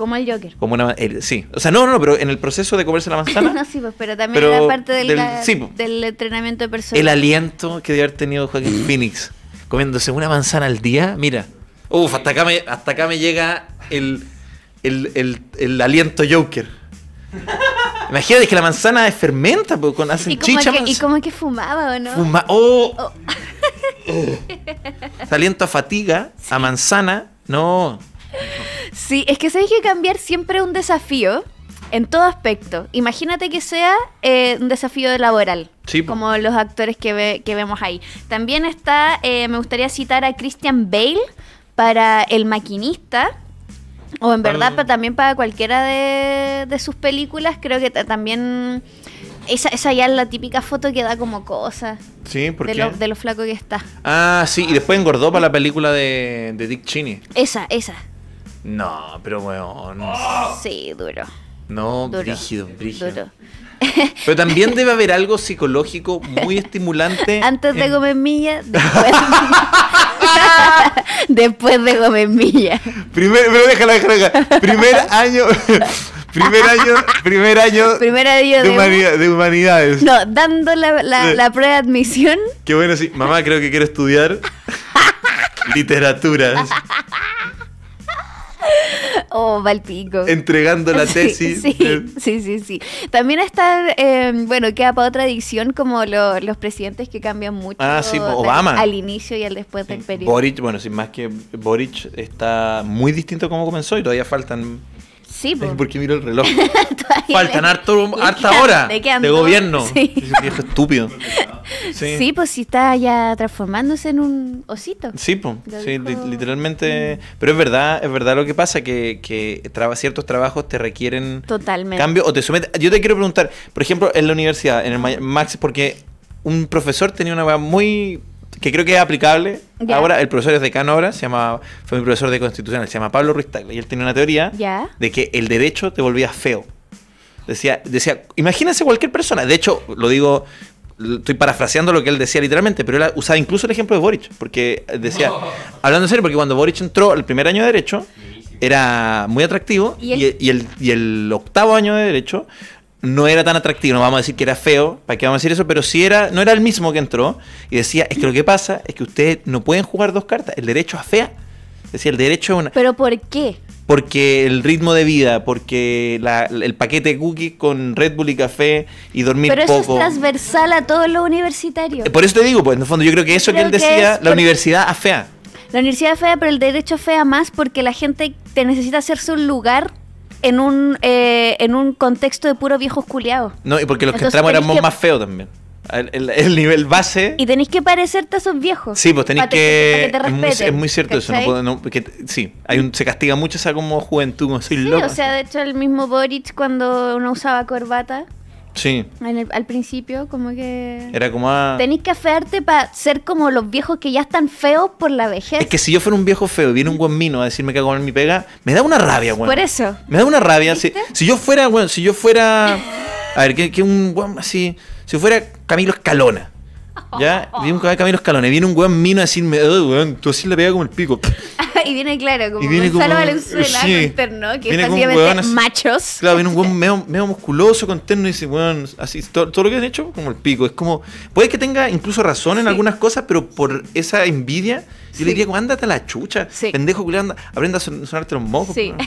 Como el Joker. Como una, sí, o sea, no, no, pero en el proceso de comerse la *laughs* manzana. no, sí, pues, pero también era parte del, entrenamiento de personas. El aliento que debe haber tenido Joaquín Phoenix comiéndose una manzana al día, mira. Uf, hasta acá me, hasta acá me llega el, el, el, el aliento Joker. Imagínate que la manzana es fermenta, con hacen chicha. ¿Y cómo es que fumaba o no? Fumaba. oh, oh. oh. Aliento a fatiga, a manzana. No, Sí, es que se que cambiar siempre un desafío en todo aspecto. Imagínate que sea eh, un desafío laboral, como los actores que, vemos ahí. También está, eh, me gustaría citar a Christian Bale para El Maquinista. O en verdad, ah. también para cualquiera de, sus películas, creo que también esa, ya es la típica foto que da como cosa. porque. De, lo, flaco que está. Ah, sí, y después engordó para la película de, de Dick Cheney. Esa, esa. No, pero bueno. Sí, duro. No, brígido, brígido. Duro. Pero también debe haber algo *laughs* psicológico muy estimulante. Antes de en... milla, después. *laughs* después de Gómez milla. Primer, pero déjala, déjala, *laughs* Primer año. primer año, primer año, de, humanidades. No, dando la, la, prueba de admisión. Qué bueno, sí. Mamá, creo que quiero estudiar literatura. *laughs* Oh, Valpico. Entregando la *laughs* tesis. Sí, sí, sí. También está, em, bueno, queda para otra edición como los presidentes que cambian mucho. Ah, sí, Obama. Al inicio y al después del periodo. Boric, bueno, sin más que Boric está muy distinto como comenzó y todavía faltan Sí, porque miro el reloj. *laughs* Faltan harto, harta hora de gobierno. Sí. viejo estúpido. Sí. pues si está ya transformándose en un osito. Sí, pues. Sí, mm. literalmente. Pero es verdad, es verdad lo que pasa, que, ciertos trabajos te requieren Totalmente. cambio o te someten. Yo te quiero preguntar, por ejemplo, en la universidad, en el Max, porque un profesor tenía una muy que creo que es aplicable. Ahora, el profesor es de se llama, fue mi profesor de constitucional, se llama Pablo Ruiz y él tenía una teoría de que el derecho te volvía feo. Decía, decía, imagínense cualquier persona, de hecho, lo digo estoy parafraseando lo que él decía literalmente, pero él usaba incluso el ejemplo de Boric, porque decía, *laughs* *laughs* hablando en serio, porque cuando Boric entró el primer año de Derecho, era muy atractivo, ¿Y el? y, el, y, el, octavo año de Derecho no era tan atractivo, no vamos a decir que era feo, ¿para qué vamos a decir eso? Pero sí era, no era el mismo que entró y decía, es que lo que pasa es que ustedes no pueden jugar dos cartas, el derecho a fea, decía, el derecho a una... ¿Pero por qué? Porque el ritmo de vida, porque el paquete cookie con Red Bull y café y dormir poco. Pero eso es transversal a todo lo universitario. Por eso te digo, pues en el fondo yo creo que eso que él decía, la universidad a fea. La universidad fea, pero el derecho a fea más porque la gente te necesita hacerse un lugar en un, eh, en un contexto de puro viejos culiados. No, y porque los que entramos éramos más feos también. El, nivel base. Y tenéis que parecerte a esos viejos. Sí, pues tenéis que. que te es, muy, es, muy, cierto eso. No sí, hay un, se castiga mucho esa como juventud, como soy loco. O sea, de hecho, el mismo Boric cuando uno usaba corbata al principio, como que. Era como. Ah. que afearte para ser como los viejos que ya están feos por la vejez. Es que si yo fuera un viejo feo y viene un buen mino a decirme que hago mi pega, me da una rabia, güey. Por eso. Me da una rabia. Si, si, yo fuera, bueno, si yo fuera. *laughs* A ver, que, un weón así. Si fuera Camilo Escalona. Ya, oh, oh, vimos que va oh. Escalones. Viene un weón mino a decirme, weón, tú así le pega como el pico. *laughs* y viene, claro, como un viene Gonzalo como, Valenzuela sí. que es machos. Claro, viene un weón medio, medio, musculoso con terno y dice, weón, así, todo, lo que han hecho, como el pico. Es como, puede que tenga incluso razón en algunas cosas, pero por esa envidia, yo le diría, como, ándate a la chucha, pendejo, anda. aprenda a sonarte los mocos. Sí. *laughs*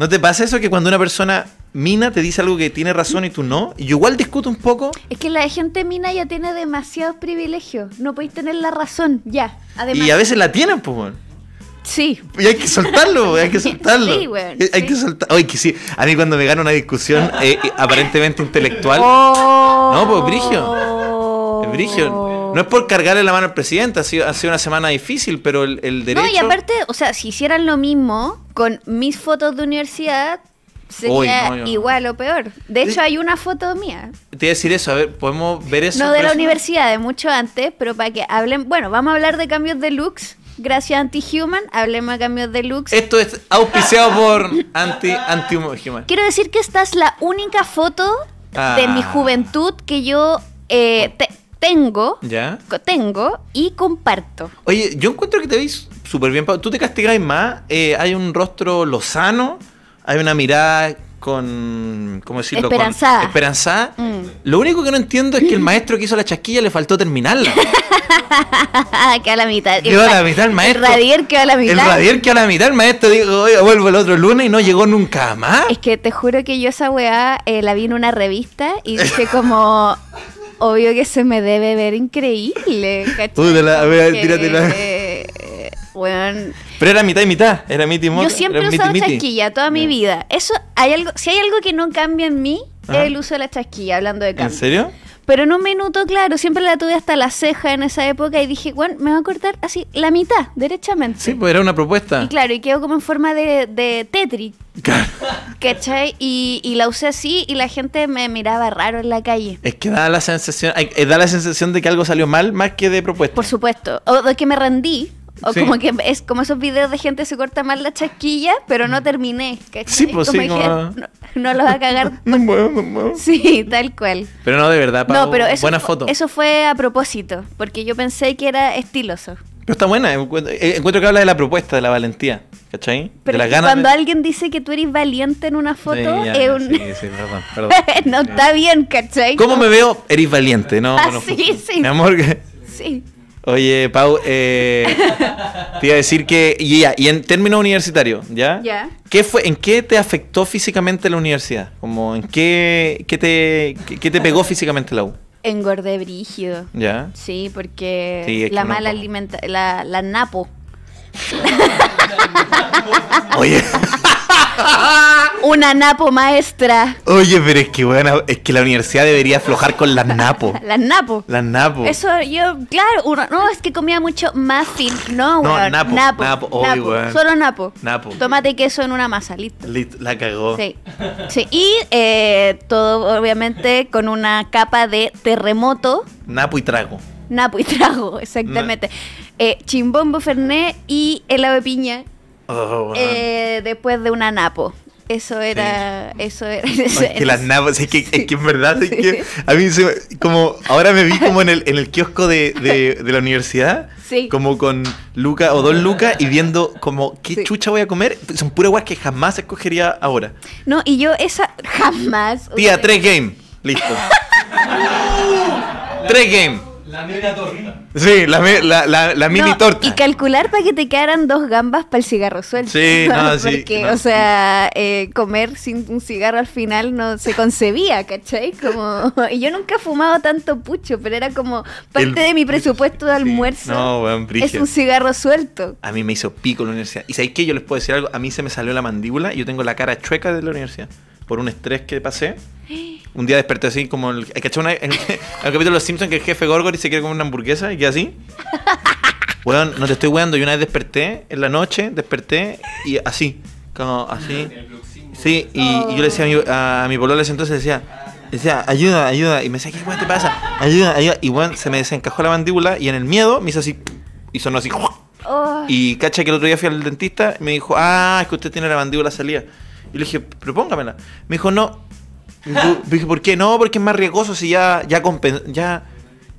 ¿No te pasa eso que cuando una persona mina te dice algo que tiene razón y tú no? Y yo igual discuto un poco. Es que la gente mina ya tiene demasiados privilegios. No podéis tener la razón, ya. Y a veces la tienen, pues, bueno. Sí. Y hay que soltarlo, hay que *laughs* soltarlo. Sí, hay, que soltarlo. A mí cuando me gana una discusión eh, eh, aparentemente intelectual. Oh. no, pues, Brigio. Brigio. No es por cargarle la mano al presidente, ha sido, una semana difícil, pero el, el derecho... No, y aparte, o sea, si hicieran lo mismo con mis fotos de universidad, sería igual o peor. De hecho, hay una foto mía. Te iba a decir eso, a ver, podemos ver eso. No de la universidad, de mucho antes, pero para que hablen. Bueno, vamos a hablar de cambios de looks. Gracias a Anti-Human, hablemos de cambios de looks. Esto es auspiciado por Anti-Human. Quiero decir que esta es la única foto ah. de mi juventud que yo eh, tengo, tengo y comparto. Oye, yo encuentro que te veis súper bien. Tú te castigáis más, eh, hay un rostro lozano, hay una mirada con, ¿cómo decirlo? Esperanzada. Con esperanzada. Mm. Lo único que no entiendo es que el maestro que hizo la chasquilla le faltó terminarla. *laughs* que a la mitad. Que a la mitad el maestro. El Radier que a la mitad. El Radier que a la mitad. El maestro digo oye, vuelvo el otro lunes y no llegó nunca más. Es que te juro que yo esa weá eh, la vi en una revista y dije como... *laughs* obvio que se me debe ver increíble, *laughs* ¿cachai? la, Bueno, eh, Pero era mitad y mitad, era mi timón. Yo siempre he usado chasquilla toda mi vida. Eso hay algo, si hay algo que no cambia en mí, es el uso de la chasquilla, hablando de cambio. ¿En serio? Pero en un minuto, claro, siempre la tuve hasta la ceja en esa época y dije, bueno, me va a cortar así la mitad, derechamente. Sí, pues era una propuesta. Y claro, y quedó como en forma de, de Tetris. Claro. ¿Cachai? Y, y, la usé así y la gente me miraba raro en la calle. Es que da la sensación, eh, da la sensación de que algo salió mal más que de propuesta. Por supuesto. O de que me rendí o como que es como esos videos de gente se corta mal la chasquilla, pero no terminé. ¿cachai? Sí, pues sí, no, no los va a cagar. *laughs* no puedo, no puedo. Sí, tal cual. Pero no, de verdad, Pau, no, pero eso, buena foto. Eso fue a propósito, porque yo pensé que era estiloso. Pero está buena, eh, encuentro, que habla de la propuesta, de la valentía, ¿cachai? Pero cuando alguien dice que tú eres valiente en una foto, es un... sí, sí, perdón, perdón. *laughs* no está bien, ¿cachai? ¿Cómo me veo? Eres valiente, ¿no? Ah, sí, sí. Mi amor, que... Sí. Oye, Pau, eh, te iba a decir que, y, ya, y en términos universitarios, ¿ya? ¿Ya? fue, ¿En qué te afectó físicamente la universidad? Como, ¿En qué, te, te pegó físicamente la U? Engordé brígido. ¿Ya? Sí, porque la mala alimentación, la, la napo Oye. Una napo maestra. Oye, pero es que bueno, es que la universidad debería aflojar con las napo. *laughs* las napo. Las napo. Eso yo, claro, no, es que comía mucho muffin, no, no Napo, Solo napo. Napo. Tomate queso en una masa, listo. la cagó. Sí. sí. Y eh, todo obviamente con una capa de terremoto. Napo y trago. Napo y trago, exactamente. Eh, chimbombo Fernet y helado de piña. Oh, eh, después de una napo. Eso era, eso era. es que las napos es que, es en verdad, a mí como, ahora me vi como en el, en el kiosco de, la universidad, sí. como con Luca o Don Luca y viendo como, ¿qué chucha voy a comer? Son puras guas que jamás escogería ahora. No, y yo esa, jamás. Tía, tres game, listo. *laughs* tres game. La media torta. Sí, la, mini torta. Y calcular para que te quedaran dos gambas para el cigarro suelto. Sí, no, *laughs* sí. Porque, o sea, eh, comer sin un cigarro al final no se concebía, ¿cachai? Como, *laughs* y yo nunca he fumado tanto pucho, pero era como parte de mi presupuesto de almuerzo. No, weón, Es un cigarro suelto. A mí me hizo pico la universidad. ¿Y sabéis qué? Yo les puedo decir algo. A mí se me salió la mandíbula y yo tengo la cara chueca de la universidad por un estrés que pasé. *gasps* Un día desperté así como el. que en, el capítulo de Los Simpsons que el jefe Y se quiere comer una hamburguesa y que así. Weón, no te estoy weando. Yo una vez desperté en la noche, desperté y así. Como así. Sí, y, yo le decía a mi, a, entonces, decía, decía, ayuda, ayuda. Y me decía, ¿qué weón te pasa? Ayuda, ayuda. Y weón, se me desencajó la mandíbula y en el miedo me hizo así. Y sonó así. Y cacha que el otro día fui al dentista y me dijo, ah, es que usted tiene la mandíbula salida. Y le dije, propóngamela. Me dijo, no, dije, ¿por qué? No, porque es más riesgoso si ya, ya,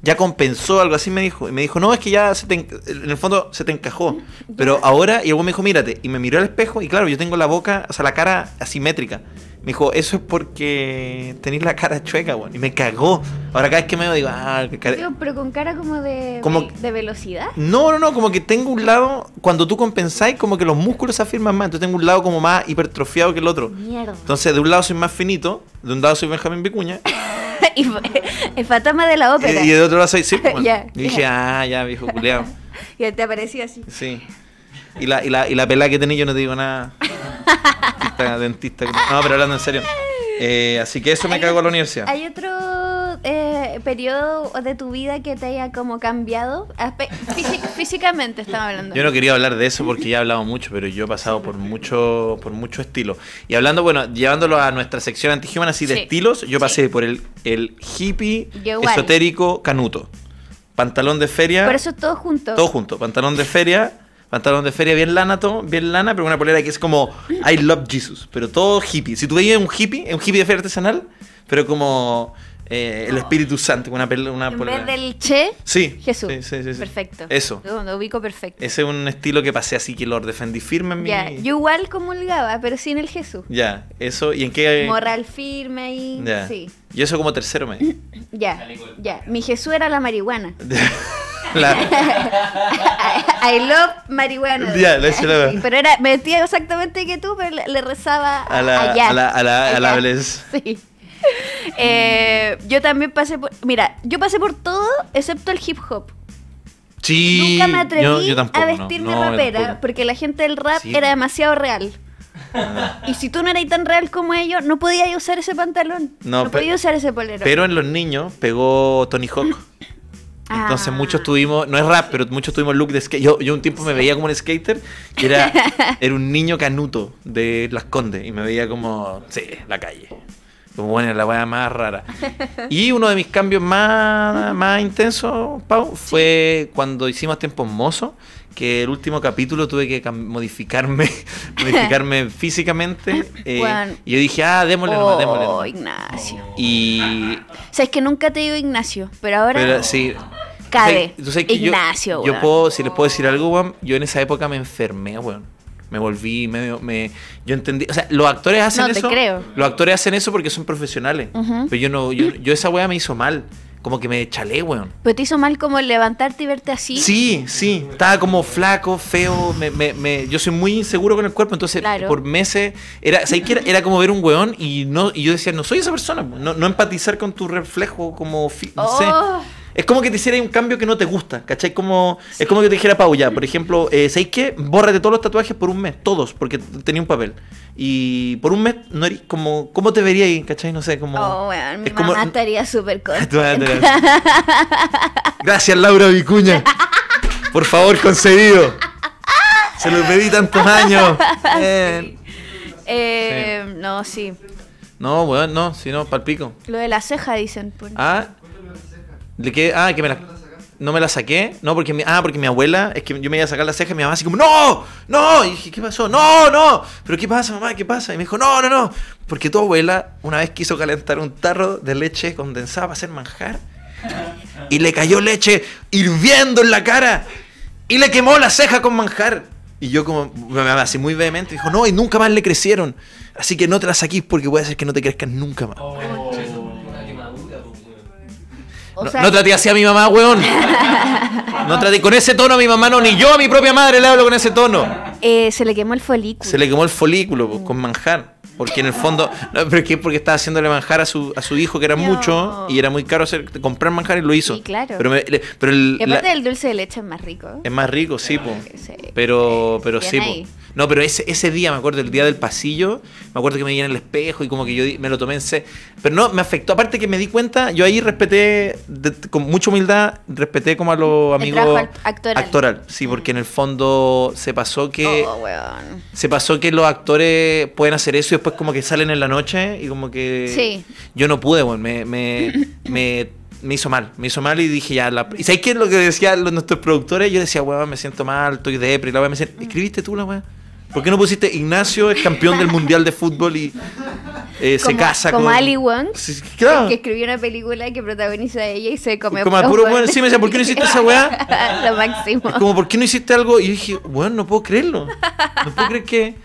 ya, compensó algo así, me dijo. Y me dijo, no, es que ya en el fondo se te encajó. Pero ahora, y luego me dijo, mírate. Y me miró al espejo y claro, yo tengo la boca, o sea, la cara asimétrica. Me dijo, eso es porque tenéis la cara chueca, weón. Y me cagó. Ahora cada vez que me veo digo, ah, cara... pero con cara como de, de velocidad. No, no, no, como que tengo un lado, cuando tú compensáis, como que los músculos se afirman más. Entonces tengo un lado como más hipertrofiado que el otro. Mierda. Entonces de un lado soy más finito, de un lado soy Benjamín Vicuña. *laughs* y el fantasma de la ópera. Y, y de otro lado soy sí, pues, *laughs* y dije, ah, ya, viejo culeado. *laughs* y te apareció así. Sí. Y la, y la, y pelada que tenía, yo no te digo nada. dentista, No, pero hablando en serio. Eh, así que eso me cago a la universidad. ¿Hay otro eh, periodo de tu vida que te haya como cambiado? *laughs* físicamente estaba hablando. Yo no quería hablar de eso porque ya he hablado mucho, pero yo he pasado por mucho, por mucho estilo. Y hablando, bueno, llevándolo a nuestra sección antihuman así de estilos, yo pasé por el, el hippie esotérico canuto. Pantalón de feria. Por eso todo junto. Todo junto. Pantalón de feria, pantalón de feria bien lana, todo, bien lana, pero una polera que es como I love Jesus, pero todo hippie. Si tú veías un hippie, un hippie de feria artesanal, pero como eh, el Espíritu Santo, una, una en vez del Che, sí, Jesús. perfecto. Eso. Lo, ubico perfecto. Ese es un estilo que pasé así que lo defendí firme en yeah. Yo igual comulgaba, pero sin el Jesús. Ya, eso. ¿Y en qué? Moral firme ahí. Sí. Yo eso como tercero me Ya, ya. Mi Jesús era la marihuana. *laughs* *laughs* I love marihuana. *laughs* pero era, me vestía exactamente que tú, pero le, rezaba a, la, A la, a la, *laughs* Eh, yo también pasé por. Mira, yo pasé por todo excepto el hip hop. Sí. Nunca me atreví a vestirme rapera porque la gente del rap era demasiado real. Ah. Y si tú no eras tan real como ellos, no podías usar ese pantalón. No, no podías usar ese polero. Pero en los niños pegó Tony Hawk. Entonces ah. muchos tuvimos, no es rap, pero muchos tuvimos look de skate. Yo, yo un tiempo me veía como un skater que era, *laughs* era un niño canuto de Las Condes y me veía como, sí, la calle. Como bueno, la weá más rara. Y uno de mis cambios más, más intensos, Pau, fue cuando hicimos Tiempo Mozo que el último capítulo tuve que modificarme *laughs* modificarme físicamente. *laughs* Eh, y yo dije, ah, démosle nomás, oh, démosle. Ignacio. Y. O Sabes que nunca te digo Ignacio, pero ahora. Pero, sí. Cabe. Ignacio, yo, yo puedo, si les puedo decir algo, weón, yo en esa época me enfermé, weón. Me volví, medio, me, yo entendí. O sea, los actores hacen no, eso. Te creo. Los actores hacen eso porque son profesionales. Pero yo no, yo, yo esa weá me hizo mal como que me chalé, weón. Pero te hizo mal como levantarte y verte así. Sí, sí. Estaba como flaco, feo. Me, me, yo soy muy inseguro con el cuerpo, entonces por meses. Era, Era, como ver un weón y no y yo decía, no soy esa persona. No, no empatizar con tu reflejo como. No sé. Oh. Es como que te hiciera un cambio que no te gusta, ¿cachai? Como, Es como que te dijera Pau, por ejemplo, eh, ¿sabéis qué? Bórrate todos los tatuajes por un mes, todos, porque tenía un papel. Y por un mes, no eres, como, ¿cómo te vería ahí, cachai? No sé, como. Oh, bueno, mi mamá estaría súper *laughs* cómodo. *laughs* Gracias, Laura Vicuña. Por favor, concedido. Se lo pedí tantos años. Eh, no, sí. No, bueno, no, si no, palpico. Lo de la ceja, dicen. Pues. Ah. Ah, que No me la saqué, no, porque mi, ah, porque mi abuela, es que yo me iba a sacar la ceja y mi mamá así como, no, no, y dije, ¿qué pasó? No, no, pero ¿qué pasa, mamá? ¿Qué pasa? Y me dijo, no, no, no, porque tu abuela una vez quiso calentar un tarro de leche condensada para hacer manjar y le cayó leche hirviendo en la cara y le quemó la ceja con manjar. Y yo como, así muy vehemente, dijo, no, y nunca más le crecieron. Así que no te la saquís porque puede ser que no te crezcan nunca más. Oh no, traté así a mi mamá, weón. *laughs* No traté con ese tono a mi mamá, no, ni yo a mi propia madre le hablo con ese tono. Eh, se le quemó el folículo. Se le quemó el folículo pues, mm. con manjar. Porque en el fondo, no, pero es que porque estaba haciéndole manjar a su, a su hijo, que era mucho, y era muy caro hacer, comprar manjar y lo hizo. Sí, claro. Pero, me, el, aparte del dulce de leche es más rico. Es más rico, sí, pues. Sí. Pero, eh, pero sí, no, pero ese, ese día, me acuerdo, el día del pasillo, me acuerdo que me vi en el espejo y como que yo me lo tomé en sed Pero no, me afectó. Aparte que me di cuenta, yo ahí respeté, con mucha humildad, respeté como a los amigos. Actoral. actoral. Sí, mm. porque en el fondo se pasó que. Oh, weón. Se pasó que los actores pueden hacer eso y después como que salen en la noche y como que. Sí. Yo no pude, weón. me, me, *laughs* hizo mal, me hizo mal y dije ya. La... ¿Y sabes qué es lo que decían nuestros productores? Yo decía, weón, me siento mal, estoy depre, la weón me decían, mm. ¿escribiste tú la weón? ¿Por qué no pusiste Ignacio es campeón del mundial de fútbol y eh, se casa como Ali Wong. claro. Que escribió una película que protagoniza a ella y se come como a puro bueno. Sí, me decía, ¿por qué no hiciste esa weá? *laughs* Lo máximo. como, ¿por qué no hiciste algo? Y yo dije, bueno, no puedo creerlo. No puedo creer que,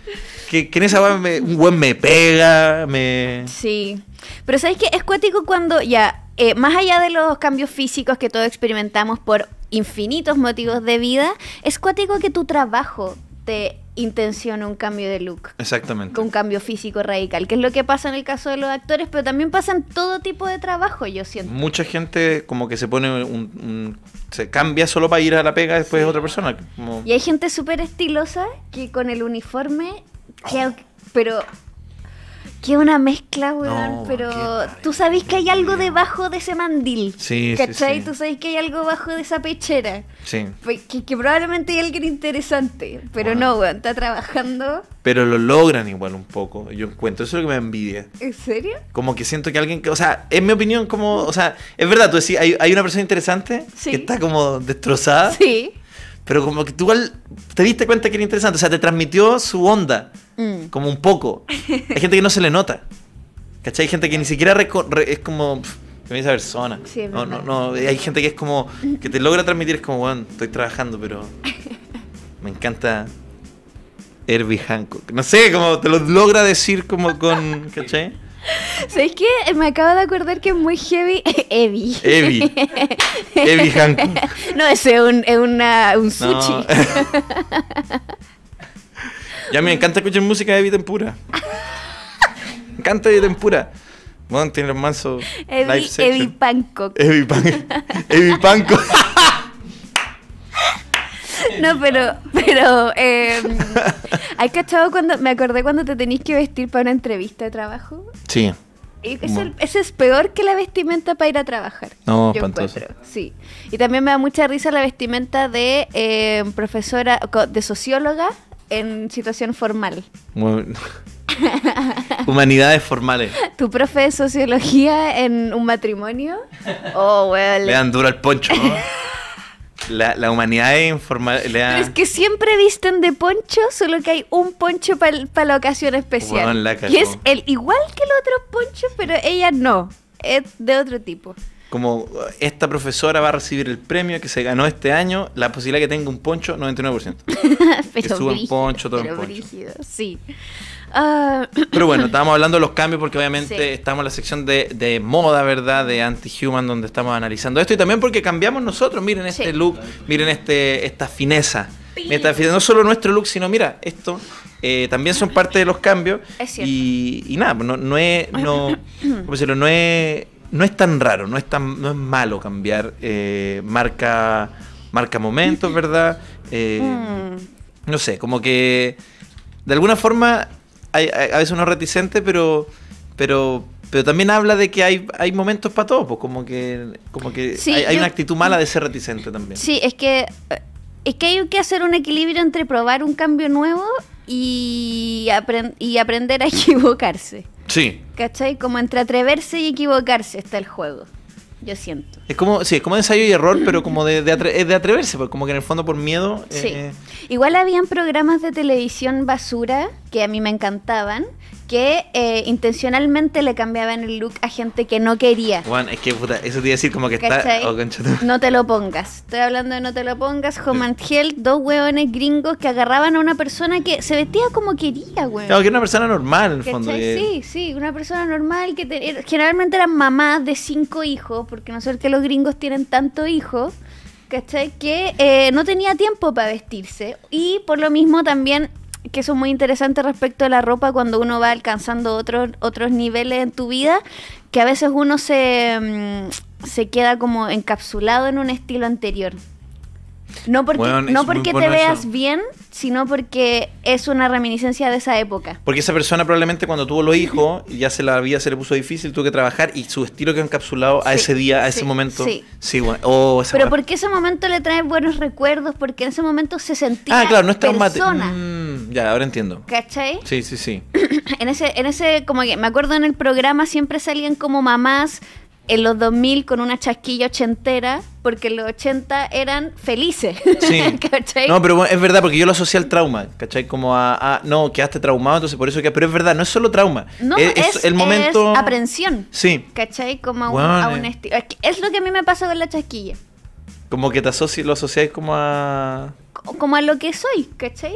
que, en esa weá un weón me pega, me. Sí. Pero ¿sabes qué? Es cuático cuando ya. Eh, más allá de los cambios físicos que todos experimentamos por infinitos motivos de vida, es cuático que tu trabajo te intenciona un cambio de look. Exactamente. Un cambio físico radical, que es lo que pasa en el caso de los actores, pero también pasa en todo tipo de trabajo, yo siento. Mucha gente como que se pone un... se cambia solo para ir a la pega después de otra persona. Y hay gente súper estilosa que con el uniforme, oh. pero que una mezcla, weón, pero tú sabes que hay algo debajo de ese mandil. Sí, ¿Cachai? Sí, Tú sabes que hay algo bajo de esa pechera. Sí. Que, probablemente hay alguien interesante, pero no, weón, está trabajando. Pero lo logran igual un poco, yo encuentro, eso es lo que me envidia. ¿En serio? Como que siento que alguien, o sea, en mi opinión, como, o sea, es verdad, tú decís, hay, una persona interesante que está como destrozada. Sí. Pero como que tú igual te diste cuenta que era interesante, o sea, te transmitió su onda. Mm. Como un poco. Hay gente que no se le nota. ¿Cachai? Hay gente que ni siquiera es como. esa persona. no, no, no. Hay gente que es como. que te logra transmitir, es como, bueno, estoy trabajando, pero. *laughs* Me encanta. Herbie Hancock. No sé, como te lo logra decir como con. *laughs* ¿Cachai? ¿Sabes qué? Me acabo de acordar que es muy heavy. *laughs* Evi. Evi. Evi Hancock. No, ese es un, es un sushi. Ya me encanta escuchar música de Tempura. Me encanta Pura. Bueno, tiene los mansos. Evi, Panko. Evi, No, pero, pero, eh, em, ¿hay cachado cuando, me acordé cuando te tenías que vestir para una entrevista de trabajo? Sí. es peor que la vestimenta para ir a trabajar. No, sí. Y también me da mucha risa la vestimenta de em, profesora, de socióloga en situación formal. *laughs* Humanidades formales. Tu profe de sociología en un matrimonio. Oh, Le dan duro al poncho. *laughs* La, la, humanidad es informal. es que siempre visten de poncho, solo que hay un poncho para la ocasión especial. y es el igual que el otro poncho, pero ella no. Es de otro tipo como esta profesora va a recibir el premio que se ganó este año, la posibilidad que tenga un poncho, 99%. *laughs* pero que suba un poncho, todo pero un poncho. sí. Ah, pero bueno, *clears throat* estábamos hablando de los cambios porque obviamente estamos en la sección de, moda, ¿verdad? De anti-human donde estamos analizando esto y también porque cambiamos nosotros, miren este look, miren este esta fineza. No solo nuestro look, sino mira, esto eh, también son *clears throat* parte de los cambios. Y, nada, no, No es *clears throat* no es tan raro, no es, tan, no es malo cambiar eh, marca, marca momentos, ¿verdad? Eh, mm. No sé, como que de alguna forma hay, a veces uno es reticente, pero, pero, pero también habla de que hay, hay momentos para todo, pues como que, como que hay, una actitud mala de ser reticente también. Sí, es que, eh, es que hay que hacer un equilibrio entre probar un cambio nuevo y, y aprender a *laughs* equivocarse. Sí. ¿Cachai? Como entre atreverse y equivocarse está el juego. Yo siento. Es como, sí, es como ensayo y error, pero como de, de, de atreverse, porque como que en el fondo por miedo. Eh, sí. Eh. Igual habían programas de televisión basura que a mí me encantaban, que eh, intencionalmente le cambiaban el look a gente que no quería. Juan, es que puta, eso te iba a decir como que está. Oh, no te lo pongas. Estoy hablando de no te lo pongas. Home and dos hueones gringos que agarraban a una persona que se vestía como quería, güey. Claro, que era una persona normal, en el fondo. Sí, sí, una persona normal que generalmente eran mamás de cinco hijos, porque no sé que los gringos tienen tanto hijos. ¿Cachai? Que eh, no tenía tiempo para vestirse. Y por lo mismo también que eso es muy interesante respecto a la ropa cuando uno va alcanzando otros, otros niveles en tu vida, que a veces uno se, mm, se queda como encapsulado en un estilo anterior. No porque, no porque te veas bien, sino porque es una reminiscencia de esa época. Porque esa persona probablemente cuando tuvo los hijos, ya se la vida se le puso difícil, tuvo que trabajar y su estilo que ha encapsulado a ese día, a ese momento. Sí, bueno. Oh, Pero porque ese momento le trae buenos recuerdos, porque en ese momento se sentía ah, claro, persona. Mm, ya, ahora entiendo. ¿Cachai? Sí, sí, sí. *clears throat* en, ese, en ese, como que me acuerdo en el programa siempre salían como mamás en los 2000 con una chasquilla ochentera, porque los 80 eran felices. *laughs* No, pero es verdad, porque yo lo asocié al trauma, ¿cachai? Como a, no, quedaste traumado, entonces por eso que. Pero es verdad, no es solo trauma. No, es, el momento. aprensión. Sí. ¿cachai? Como a un, eh. Es lo que a mí me pasa con la chasquilla. Como que te asoci lo asociáis como a. Como a lo que soy, ¿cachai?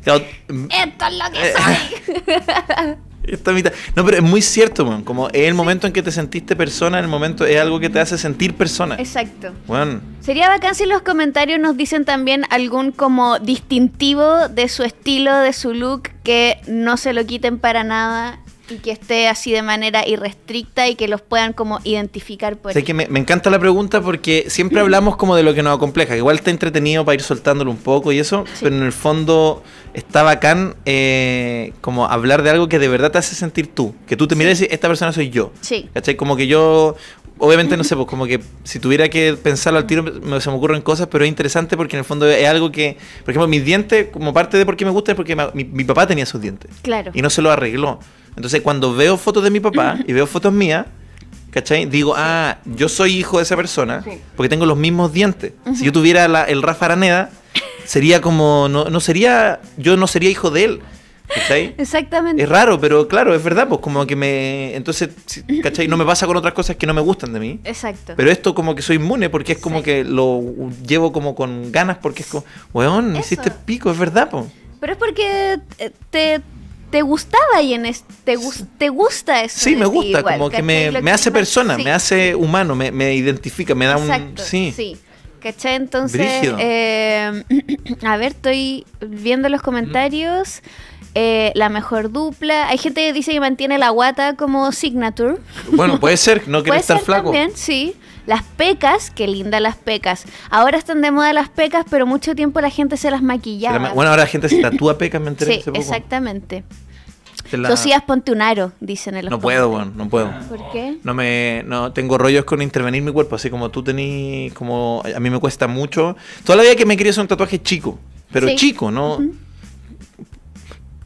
Esto es lo que eh, soy. *laughs* *laughs* Esta mitad. No, pero es muy cierto, man. Como es el momento en que te sentiste persona, el momento es algo que te hace sentir persona. Exacto. Bueno. Sería bacán si los comentarios nos dicen también algún como distintivo de su estilo, de su look, que no se lo quiten para nada y que esté así de manera irrestricta y que los puedan como identificar por que me, encanta la pregunta porque siempre mm. hablamos como de lo que nos acompleja, que igual está entretenido para ir soltándolo un poco y eso, pero en el fondo está bacán eh, como hablar de algo que de verdad te hace sentir tú, que tú te mires y esta persona soy yo. Sí. Como que yo obviamente no *laughs* sé, pues como que si tuviera que pensarlo al tiro me, se me ocurren cosas, pero es interesante porque en el fondo es algo que, por ejemplo, mis dientes, como parte de por qué me gusta es porque mi, papá tenía sus dientes. Claro. Y no se lo arregló. Entonces, cuando veo fotos de mi papá *clears throat* y veo fotos mías, ¿cachai? Digo, ah, yo soy hijo de esa persona porque tengo los mismos dientes. Si yo tuviera la, el Rafa Araneda, sería como, no, no sería, yo no sería hijo de él. ¿Cachai? Exactamente. Es raro, pero claro, es verdad, pues como que me. Entonces, ¿cachai? No me pasa con otras cosas que no me gustan de mí. Exacto. Pero esto como que soy inmune porque es como que lo llevo como con ganas porque es como, weón, hiciste pico, es verdad, pues. Pero es porque te, te gustaba y en es, te, te gusta eso. Sí, me gusta, como que me, hace persona, me hace humano, me, identifica, me da un... Sí. sí. ¿Cachai? Entonces, eh, *clears throat* a ver, estoy viendo los comentarios. Eh, la mejor dupla. Hay gente que dice que mantiene la guata como signature. Bueno, puede ser, no *laughs* quiere estar flaco. También, sí. Las pecas, qué linda las pecas. Ahora están de moda las pecas, pero mucho tiempo la gente se las maquillaba. bueno, ahora la gente se tatúa pecas, me enteré. Sí, exactamente. La... ponte un aro, dicen el No puedo, bueno, no puedo. Ah, ¿Por qué? No me no tengo rollos con intervenir mi cuerpo, así como tú tenés como a mí me cuesta mucho. Toda la vida que me quería hacer un tatuaje chico, pero chico, no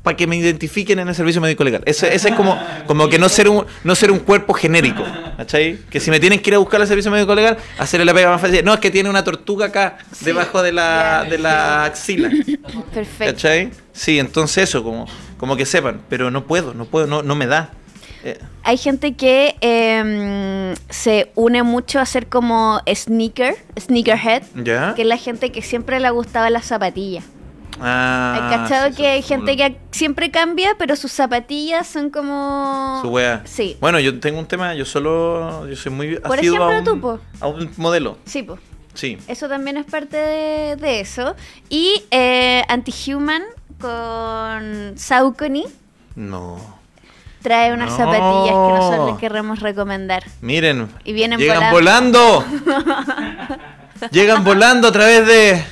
para que me identifiquen en el servicio médico legal. Ese, es como, como que no ser un, no ser un cuerpo genérico. ¿Cachai? Que si me tienen que ir a buscar al servicio médico legal, hacerle la pega más fácil. No, es que tiene una tortuga acá debajo de la, axila. Perfecto. ¿Cachai? Sí, entonces eso, como, como que sepan, pero no puedo, no puedo, no, no me da. Eh. Hay gente que em, se une mucho a ser como sneaker, sneakerhead, que es la gente que siempre le gustaba gustado las zapatillas. Ah, he cachado que hay gente que siempre cambia, pero sus zapatillas son como. Su wea. Sí. Bueno, yo tengo un tema, yo solo. Yo soy muy. Por ejemplo, a tú, po. A un modelo. Sí, po. Sí. Eso también es parte de, eso. Y eh, Anti-Human con Saucony. No. Trae unas zapatillas que nosotros les queremos recomendar. Miren. Y vienen llegan volando. *laughs* llegan volando a través de.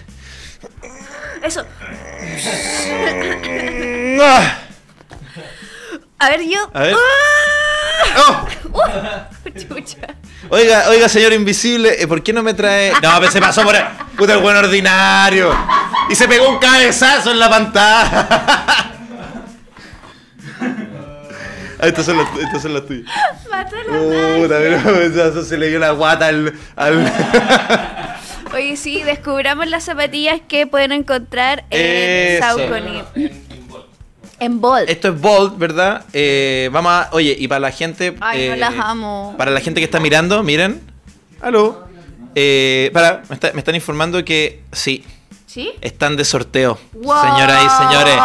Eso. A ver, yo. ¡Ah! ¡Oh! *laughs* Oiga, oiga, señor invisible, eh, ¿por qué no me trae.? No, se pasó por. Puta el buen ordinario. Y se pegó un cabezazo en la pantalla. Ah, estas son las, estas son tuyas. Puta, se le dio la guata al... al... *laughs* Oye, sí, descubramos las zapatillas que pueden encontrar en Saucony. En Bolt. Esto es Bolt, ¿verdad? Eh, vamos a. Oye, y para la gente. Ay, no eh, las amo. Para la gente que está mirando, miren. Aló. Eh, para, me, están informando que sí. ¿Sí? Están de sorteo. Señoras y señores.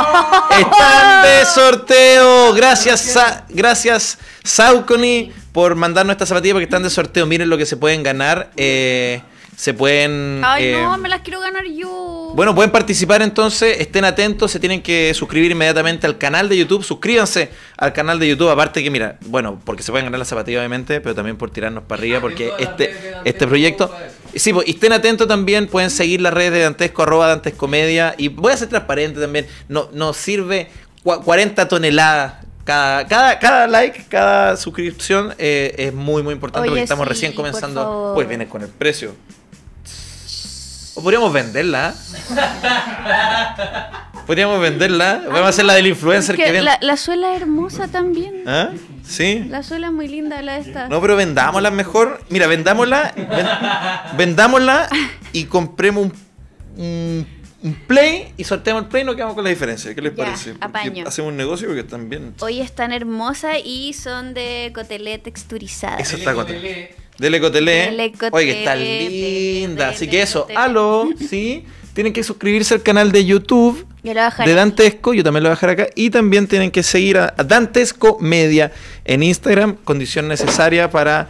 Están de sorteo. Gracias, Sa gracias Saucony por mandarnos estas zapatillas porque están de sorteo. Miren lo que se pueden ganar. Eh se pueden... Ay, eh, no, me las quiero ganar yo. Bueno, pueden participar entonces, estén atentos, se tienen que suscribir inmediatamente al canal de YouTube, suscríbanse al canal de YouTube, aparte que mira, bueno, porque se pueden ganar las zapatillas obviamente, pero también por tirarnos para arriba, ah, porque este, este proyecto... Sí, pues, y estén atentos también, pueden seguir las redes de Dantesco, arroba y voy a ser transparente también, no, nos sirve 40 toneladas cada, cada, cada, like, cada suscripción eh, es muy, muy importante porque estamos recién comenzando. Pues vienes con el precio podríamos venderla. Podríamos venderla. Vamos a hacer la del influencer que, que la, suela es hermosa también. ¿Ah? Sí. La suela es muy linda, la de esta. No, pero vendámosla mejor. Mira, vendámosla. vendámosla y compremos un, play y sorteamos el play y nos quedamos con la diferencia. ¿Qué les parece? Hacemos un negocio porque están bien. Hoy están hermosas y son de cotelé texturizada. cotelé. Del Ecotelé. ¿eh? Oye, que está linda. Así que eso, aló, *laughs* ¿sí? Tienen que suscribirse al canal de YouTube de Dantesco, yo también lo voy a dejar acá. Y también tienen que seguir a, Dantesco Media en Instagram, condición necesaria para,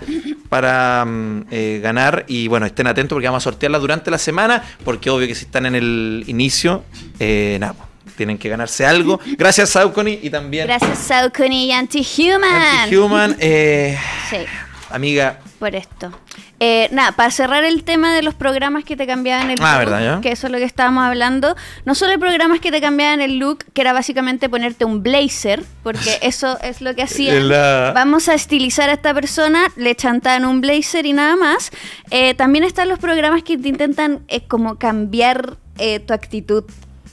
para mm, eh, ganar. Y bueno, estén atentos porque vamos a sortearla durante la semana, porque obvio que si están en el inicio, eh, nada, tienen que ganarse algo. Gracias, Saucony, y también. Gracias, Saucony y Anti-Human. Anti-Human. sí amiga. Por esto. Eh, nada, para cerrar el tema de los programas que te cambiaban el ah, look, que eso es lo que estábamos hablando, no solo hay programas que te cambiaban el look, que era básicamente ponerte un blazer, porque *laughs* eso es lo que hacían. Vamos a estilizar a esta persona, le chantaban un blazer y nada más. Eh, también están los programas que te intentan eh, como cambiar tu actitud.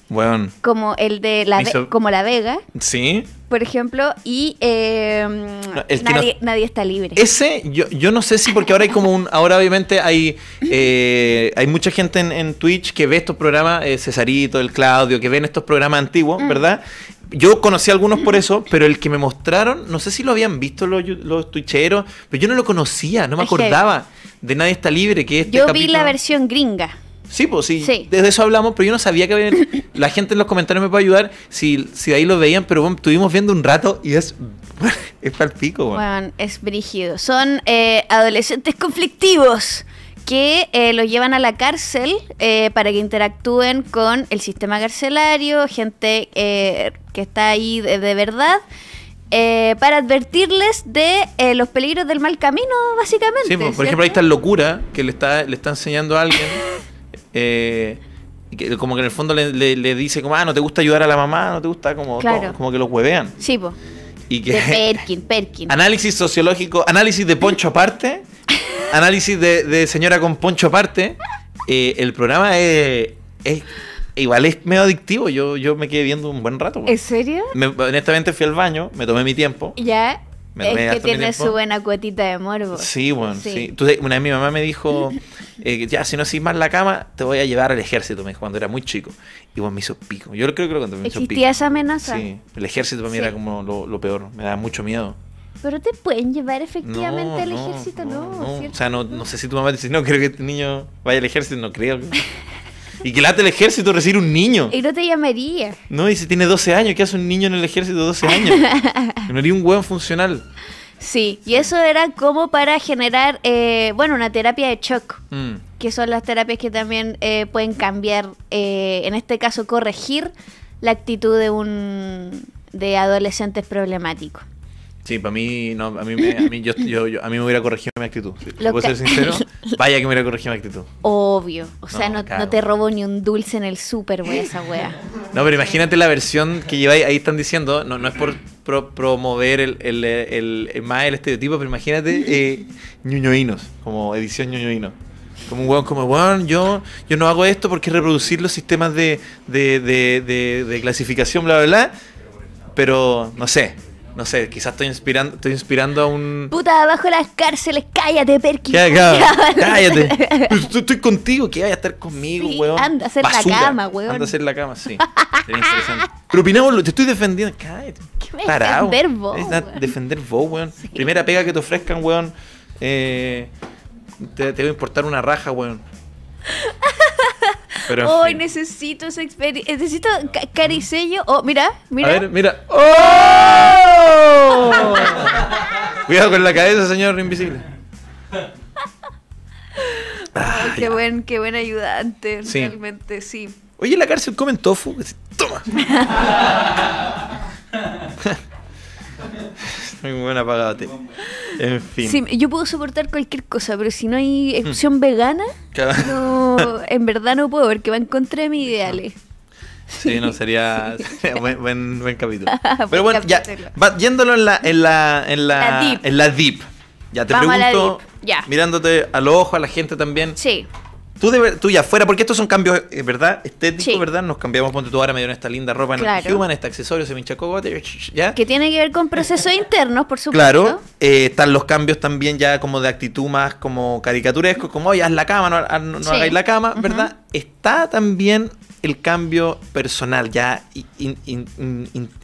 Bueno. Como el de la, como la Vega. Sí por ejemplo, y em, nadie, está libre. Ese, yo, yo no sé si porque ahora hay como un, ahora obviamente hay eh, hay mucha gente en, Twitch que ve estos programas, eh, Cesarito, el Claudio, que ven estos programas antiguos, mm. ¿verdad? Yo conocí algunos por eso, pero el que me mostraron, no sé si lo habían visto los, los twitcheros, pero yo no lo conocía, no me acordaba de Nadie está libre. Que este yo vi la versión gringa. Sí, pues sí, Desde eso hablamos, pero yo no sabía que *coughs* la gente en los comentarios me puede ayudar si, ahí lo veían, pero bueno, estuvimos viendo un rato y es. es palpico, pico, es brígido. Son eh, adolescentes conflictivos que eh, los llevan a la cárcel eh, para que interactúen con el sistema carcelario, gente que está ahí de, verdad, para advertirles de los peligros del mal camino, básicamente. Sí, pues, por ejemplo, ahí está Locura, que le está, le está enseñando a alguien. *laughs* Eh, como que en el fondo le, dice como, ah, no te gusta ayudar a la mamá, no te gusta, como, como que lo huevean. Sí, pues. Perkin, Perkin. Análisis sociológico, análisis de poncho aparte, análisis de, señora con poncho aparte. Eh, el programa es, igual es medio adictivo. Yo, yo me quedé viendo un buen rato. ¿En serio? honestamente fui al baño, me tomé mi tiempo. Ya es que tiene su buena cuetita de morbo. Sí, bueno, sí. una vez mi mamá me dijo, eh, ya, si no haces más la cama, te voy a llevar al ejército, me dijo, cuando era muy chico. Y bueno, me hizo pico. Yo creo que cuando me hizo pico. ¿Existía esa amenaza? Sí, el ejército para mí era como lo, peor, me daba mucho miedo. Pero te pueden llevar efectivamente al ejército, no. O sea, no, sé si tu mamá dice, no, creo que este niño vaya al ejército, no creo. *laughs* Y que late el ejército recibir un niño. Y no te llamaría. No, y si tiene 12 años, ¿qué hace un niño en el ejército 12 años? *laughs* no un buen funcional. Sí, y eso era como para generar, eh, bueno, una terapia de shock, mm. que son las terapias que también eh, pueden cambiar, eh, en este caso, corregir la actitud de un de adolescentes problemáticos. Sí, para mí, no, a mí, me, a mí, yo, yo, a mí me hubiera corregido mi actitud. ¿Puedo ser sincero? *laughs* Vaya que me hubiera corregido mi actitud. Obvio. O sea, no, te robo ni un dulce en el súper, güey, esa wea. No, pero imagínate la versión que lleváis, ahí están diciendo, no, no es por promover el, el, el, más el estereotipo, pero imagínate eh, como edición ñuñuino. Como un weón, como weón, yo, yo no hago esto porque reproducir los sistemas de, de, de clasificación, bla, bla, bla. Pero, no sé, no sé, quizás estoy inspirando, estoy inspirando a un. Puta, abajo de las cárceles, cállate, Perky. *laughs* Cállate. *laughs* estoy, estoy, contigo, que vaya a estar conmigo, sí, weón. Anda a hacer la cama, weón. Anda a hacer la cama, sí. *laughs* Pero opinamos, te estoy defendiendo. Cállate. ¿Qué me defender vos? Defender vos, weón. Primera pega que te ofrezcan, weón. Eh, te, te voy a importar una raja, weón. Pero Hoy necesito esa experiencia. Eh, necesito caricello. Oh, mira, mira. mira. ¡Oh! *laughs* Cuidado con la cabeza, señor invisible. *laughs* qué, buen, qué buen ayudante, realmente, sí. Oye, la cárcel comen tofu. *laughs* Toma muy buena a En fin. yo puedo soportar cualquier cosa, pero si no hay hmm. opción vegana, en verdad no puedo, porque va en contra de mis ideales. Sí, no, *laughs* sería, buen, buen, capítulo. *laughs* Pero bueno, ya, yéndolo en la, en la, en la, deep. En la Ya te Vamos Mirándote a los Ya. mirándote ojo, a la gente también. Sí tú, de, ya fuera, porque estos son cambios, eh, ¿verdad? Estéticos, ¿verdad? Nos cambiamos, ponte tú ahora, me en esta linda ropa en Human, este accesorio, se me hinchacó, ¿ya? Que tiene que ver con procesos *laughs* internos, por supuesto. Claro, eh, están los cambios también ya como de actitud más como caricaturesco como, oye, haz la cama, no, hagáis la cama, ¿verdad? Está también el cambio personal, ya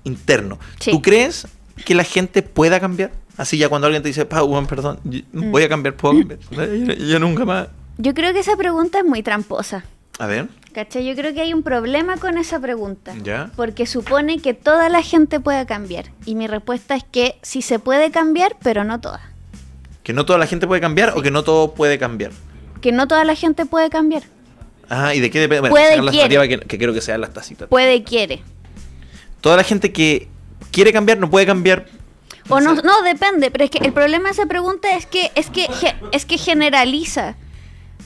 interno. ¿Tú crees que la gente pueda cambiar? Así ya cuando alguien te dice, Pau, perdón, mm. voy a cambiar, puedo *laughs* yo nunca más yo creo que esa pregunta es muy tramposa. A ver. ¿Cachai? Yo creo que hay un problema con esa pregunta. ¿Ya? Porque supone que toda la gente pueda cambiar. Y mi respuesta es que sí se puede cambiar, pero no toda. ¿Que no toda la gente puede cambiar o que no todo puede cambiar? Que no toda la gente puede cambiar. Ah, ¿y de qué depende? Bueno, puede, quiere. Que, que que sea las tacitas. Puede, quiere. Toda la gente que quiere cambiar no puede cambiar o no, no, depende, pero es que el problema de esa pregunta es que es que es que generaliza.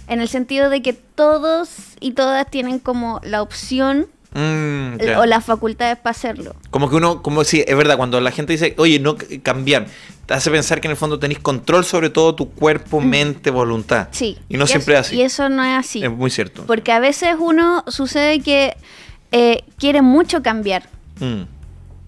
En el sentido de que todos y todas tienen como la opción mm, eh, o las facultades para hacerlo. Como que uno, como si, sí, es verdad, cuando la gente dice, oye, no eh, cambiar, te hace pensar que en el fondo tenés control sobre todo tu cuerpo, mm. mente, voluntad. Sí. Y no siempre es así. Y eso no es así. Es muy cierto. Porque a veces uno sucede que eh, quiere mucho cambiar. Mm.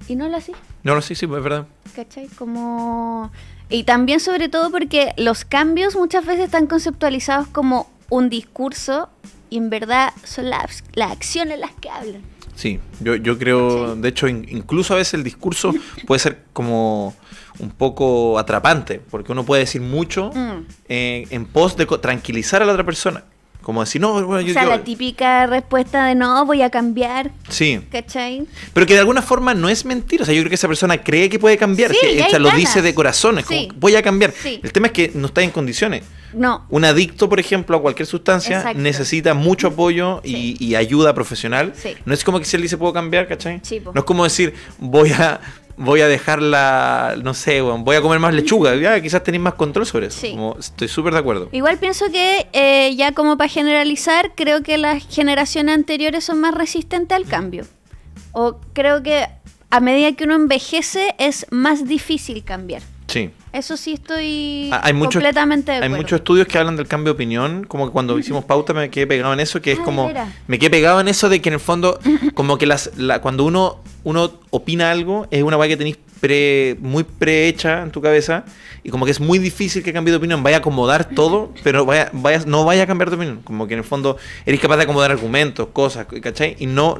Y no lo así. No lo así, sí, es verdad. ¿Cachai? Como y también sobre todo porque los cambios muchas veces están conceptualizados como un discurso y en verdad son las, las acciones las que hablan. Sí, yo, creo, de hecho, incluso a veces el discurso *laughs* puede ser como un poco atrapante, porque uno puede decir mucho mm. eh, en pos de tranquilizar a la otra persona. Como decir, no, bueno, yo. O sea, la típica respuesta de no, voy a cambiar. Sí. ¿Cachai? Pero que de alguna forma no es mentira. O sea, yo creo que esa persona cree que puede cambiar. que ella lo dice de corazón. Es como, voy a cambiar. El tema es que no está en condiciones. No. Un adicto, por ejemplo, a cualquier sustancia necesita mucho apoyo y, ayuda profesional. No es como que se él dice puedo cambiar, ¿cachai? No es como decir, voy a voy a dejarla, no sé, voy a comer más lechuga. quizás tenéis más control sobre eso. estoy súper de acuerdo. Igual pienso que eh, ya como para generalizar, creo que las generaciones anteriores son más resistentes al cambio. O creo que a medida que uno envejece es más difícil cambiar. Sí. Eso sí estoy ah, completamente de Hay muchos estudios que hablan del cambio de opinión, como que cuando hicimos pauta me quedé pegado en eso, que es ah, como me quedé pegado en eso de que en el fondo como que las cuando uno uno opina algo es una guay que tenéis pre, muy prehecha en tu cabeza y como que es muy difícil que cambie de opinión. Vaya a acomodar todo, pero vaya, vaya, no vaya a cambiar de opinión. Como que en el fondo eres capaz de acomodar argumentos, cosas, ¿cachai? Y no...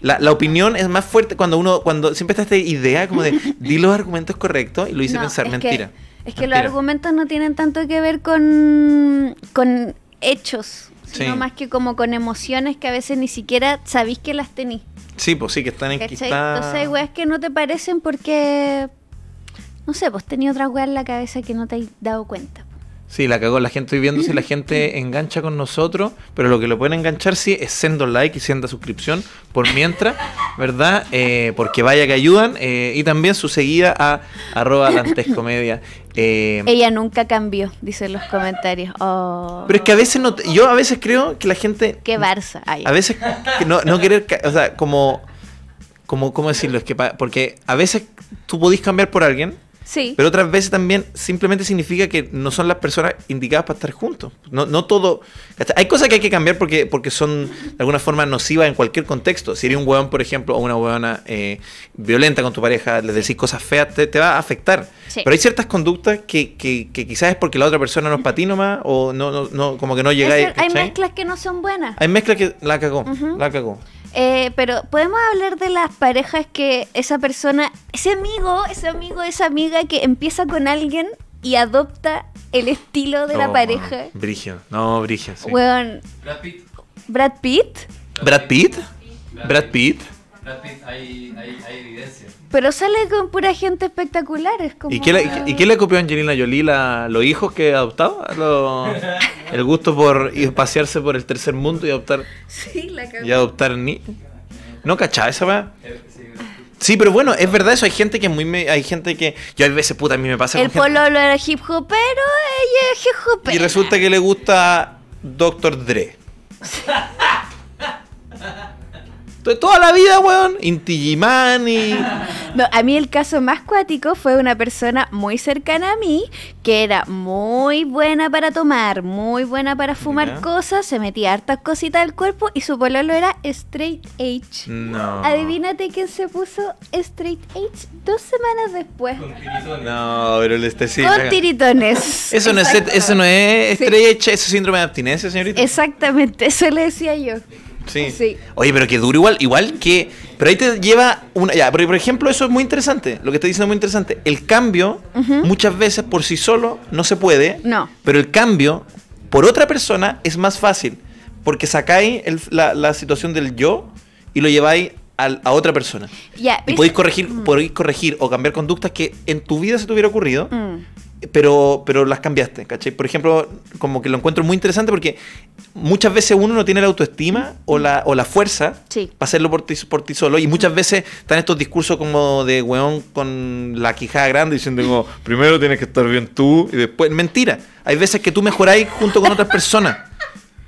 La, opinión es más fuerte cuando uno... cuando Siempre está esta idea como de di los argumentos correctos y lo hice pensar mentira. es que los argumentos no tienen tanto que ver con, con hechos no más que como con emociones que a veces ni siquiera sabís que las tenís. Sí, pues sí, que están enquistadas. Entonces hay weas que no te parecen porque, no sé, pues tenía otra weas en la cabeza que no te has dado cuenta. Sí, la cagó. La gente estoy viendo si la *laughs* gente engancha con nosotros, pero lo que lo pueden enganchar sí es sendo like y siendo suscripción por mientras, ¿verdad? Eh, porque vaya que ayudan. Eh, y también su seguida a arroba dantescomedia. *laughs* Eh, Ella nunca cambió, dicen los comentarios. Oh. Pero es que a veces no. Yo a veces creo que la gente. Qué barza hay. A veces no, querer. O sea, como. como ¿Cómo decirlo? Es que porque a veces tú podís cambiar por alguien Sí. Pero otras veces también simplemente significa que no son las personas indicadas para estar juntos. No, no todo. Hay cosas que hay que cambiar porque, porque son de alguna forma nocivas en cualquier contexto. Si eres un huevón, por ejemplo, o una huevona eh, violenta con tu pareja, le decís cosas feas, te, va a afectar. Pero hay ciertas conductas que, que, quizás es porque la otra persona no es patino más, o no, no, no como que no llegáis. Hay mezclas que no son buenas. Hay mezclas que la cagó, la cagó. Eh, pero podemos hablar de las parejas que esa persona, ese amigo, ese amigo, esa amiga que empieza con alguien y adopta el estilo de la pareja. Brigia, no, Brigio. Sí. Brad Pitt. Brad Pitt. Brad Pitt. Brad Pitt hay, evidencia. Pero sale con pura gente espectacular. como ¿Y, qué le, y qué copió Angelina Jolie los hijos que adoptaba? *laughs* el gusto por ir, pasearse por el tercer mundo y adoptar. Sí, la Y adoptar ni. ¿No cachaba esa va? Eh, sí, pero bueno, es verdad eso. Hay gente que muy. hay gente que. Yo a veces, puta, a mí me pasa. El polo era hip hop, pero ella es hip hop. Y resulta que le gusta Doctor Dre. *laughs* de toda la vida, weón, Intigimani. *laughs* No, a mí el caso más cuático fue una persona muy cercana a mí que era muy buena para tomar, muy buena para fumar cosas, se metía hartas cositas al cuerpo y su pololo era straight edge. No. Adivínate quién se puso straight edge dos semanas después. No, pero el este Con tiritones. Eso no, es, eso no es straight edge, eso es síndrome de abstinencia, señorita. Exactamente, eso le decía yo. Sí. Oye, pero que duro igual, igual que. Pero ahí te lleva una. Ya, por ejemplo, eso es muy interesante. Lo que te diciendo es muy interesante. El cambio, muchas veces por sí solo, no se puede. No. Pero el cambio, por otra persona, es más fácil. Porque sacáis la, situación del yo y lo lleváis a, a otra persona. y podéis corregir, mm. corregir o cambiar conductas que en tu vida se te hubiera ocurrido. Mm pero, pero las cambiaste, ¿cachai? Por ejemplo, como que lo encuentro muy interesante porque muchas veces uno no tiene la autoestima o la, o la fuerza para hacerlo por ti, por ti solo. Y muchas veces están estos discursos como de weón con la quijada grande diciendo primero tienes que estar bien tú y después... Mentira. Hay veces que tú mejoráis junto con otras personas.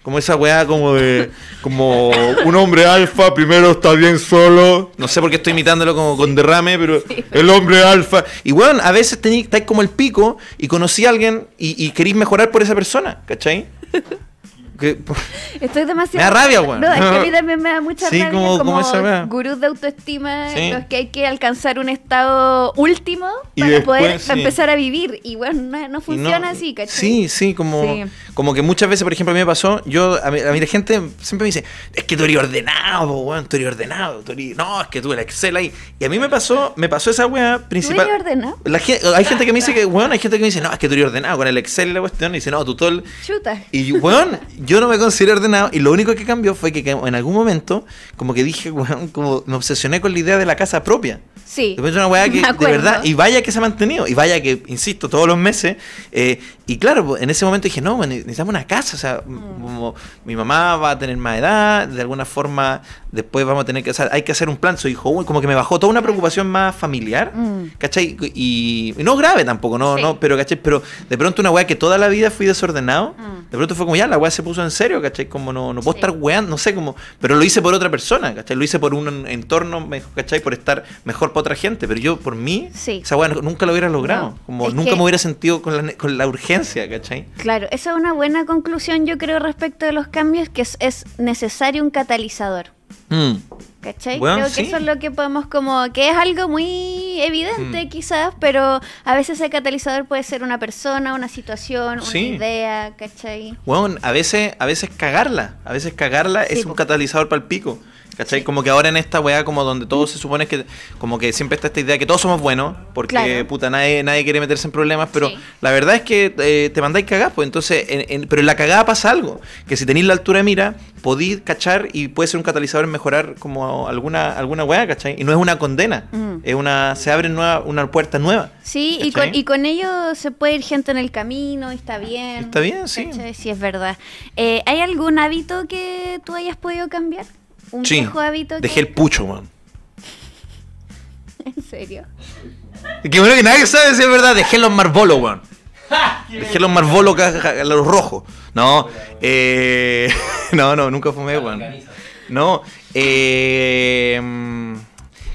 Como esa weá como de. Como *laughs* un hombre alfa primero está bien solo. No sé por qué estoy imitándolo como con derrame, pero *laughs* el hombre alfa. Y weón, a veces estáis como el pico y conocí a alguien y, y queréis mejorar por esa persona, ¿cachai? Estoy demasiado. Me rabia, weón. No, es que a mí *laughs* también me da mucha sí, rabia. Como, como, gurús de autoestima, en los que hay que alcanzar un estado último para poder empezar a vivir. Y bueno, no, funciona así, ¿cachai? Sí, sí como, como que muchas veces, por ejemplo, a mí me pasó, yo, a mí, a la gente siempre me dice, es que tú eres ordenado, weón, tú eres ordenado, tú eres... No, es que tú el Excel ahí. Y a mí me pasó, me pasó esa weá principal. ¿Tú eres ordenado? La hay gente que me dice *laughs* que, weón, hay gente que me dice, no, es que tú eres ordenado con el Excel y la cuestión. Y dice, no, tú todo el... Chuta. Y weón, yo no me considero ordenado y lo único que cambió fue que en algún momento, como que dije, *laughs* como me obsesioné con la idea de la casa propia. Sí. una weá que, de verdad, y vaya que se ha mantenido, y vaya que, insisto, todos los meses. Eh, y claro, pues, en ese momento dije, no, necesitamos una casa, o sea, mm. como, mi mamá va a tener más edad, de alguna forma después vamos a tener que, o sea, hay que hacer un plan, soy hijo, como que me bajó toda una preocupación más familiar, mm. ¿cachai? Y, no grave tampoco, no, no, pero ¿cachai? Pero de pronto una weá que toda la vida fui desordenado, mm. de pronto fue como ya, la weá se puso en serio, ¿cachai? Como no, no puedo estar weando, no sé, cómo, pero lo hice por otra persona, ¿cachai? Lo hice por un entorno, ¿cachai? Por estar mejor para otra gente, pero yo por mí, sí. esa wea nunca lo hubiera logrado, como nunca me hubiera sentido con la, con la urgencia, ¿cachai? Claro, esa es una buena conclusión yo creo respecto de los cambios, que es, necesario un catalizador. Mm. ¿Cachai? Creo que eso es lo que podemos como, que es algo muy evidente hmm. quizás, pero a veces el catalizador puede ser una persona, una situación, una idea, ¿cachai? Bueno, a veces, a veces cagarla, a veces cagarla es un catalizador para el pico. ¿Cachai? Como que ahora en esta weá, como donde todo mm. se supone que, como que siempre está esta idea que todos somos buenos, porque puta, nadie, nadie quiere meterse en problemas, pero la verdad es que eh, te mandáis cagar, pues entonces, pero en la cagada pasa algo, que si tenéis la altura de mira, podéis cachar y puede ser un catalizador en mejorar como alguna, alguna weá, ¿cachai? Y no es una condena, mm. es una, se abre nueva, una puerta nueva. Sí, y con, y con, ello se puede ir gente en el camino, y está bien. Está bien, sí. Sí, es verdad. Eh, ¿Hay algún hábito que tú hayas podido cambiar? Un sí, viejo hábito. Dejé el pucho, man. *laughs* ¿En serio? Que bueno que nadie sabe si es verdad. Dejé los marbolo weón. Dejé los marbolos, los rojos. No, eh, *laughs* no, no, nunca fumé, weón. No, eh,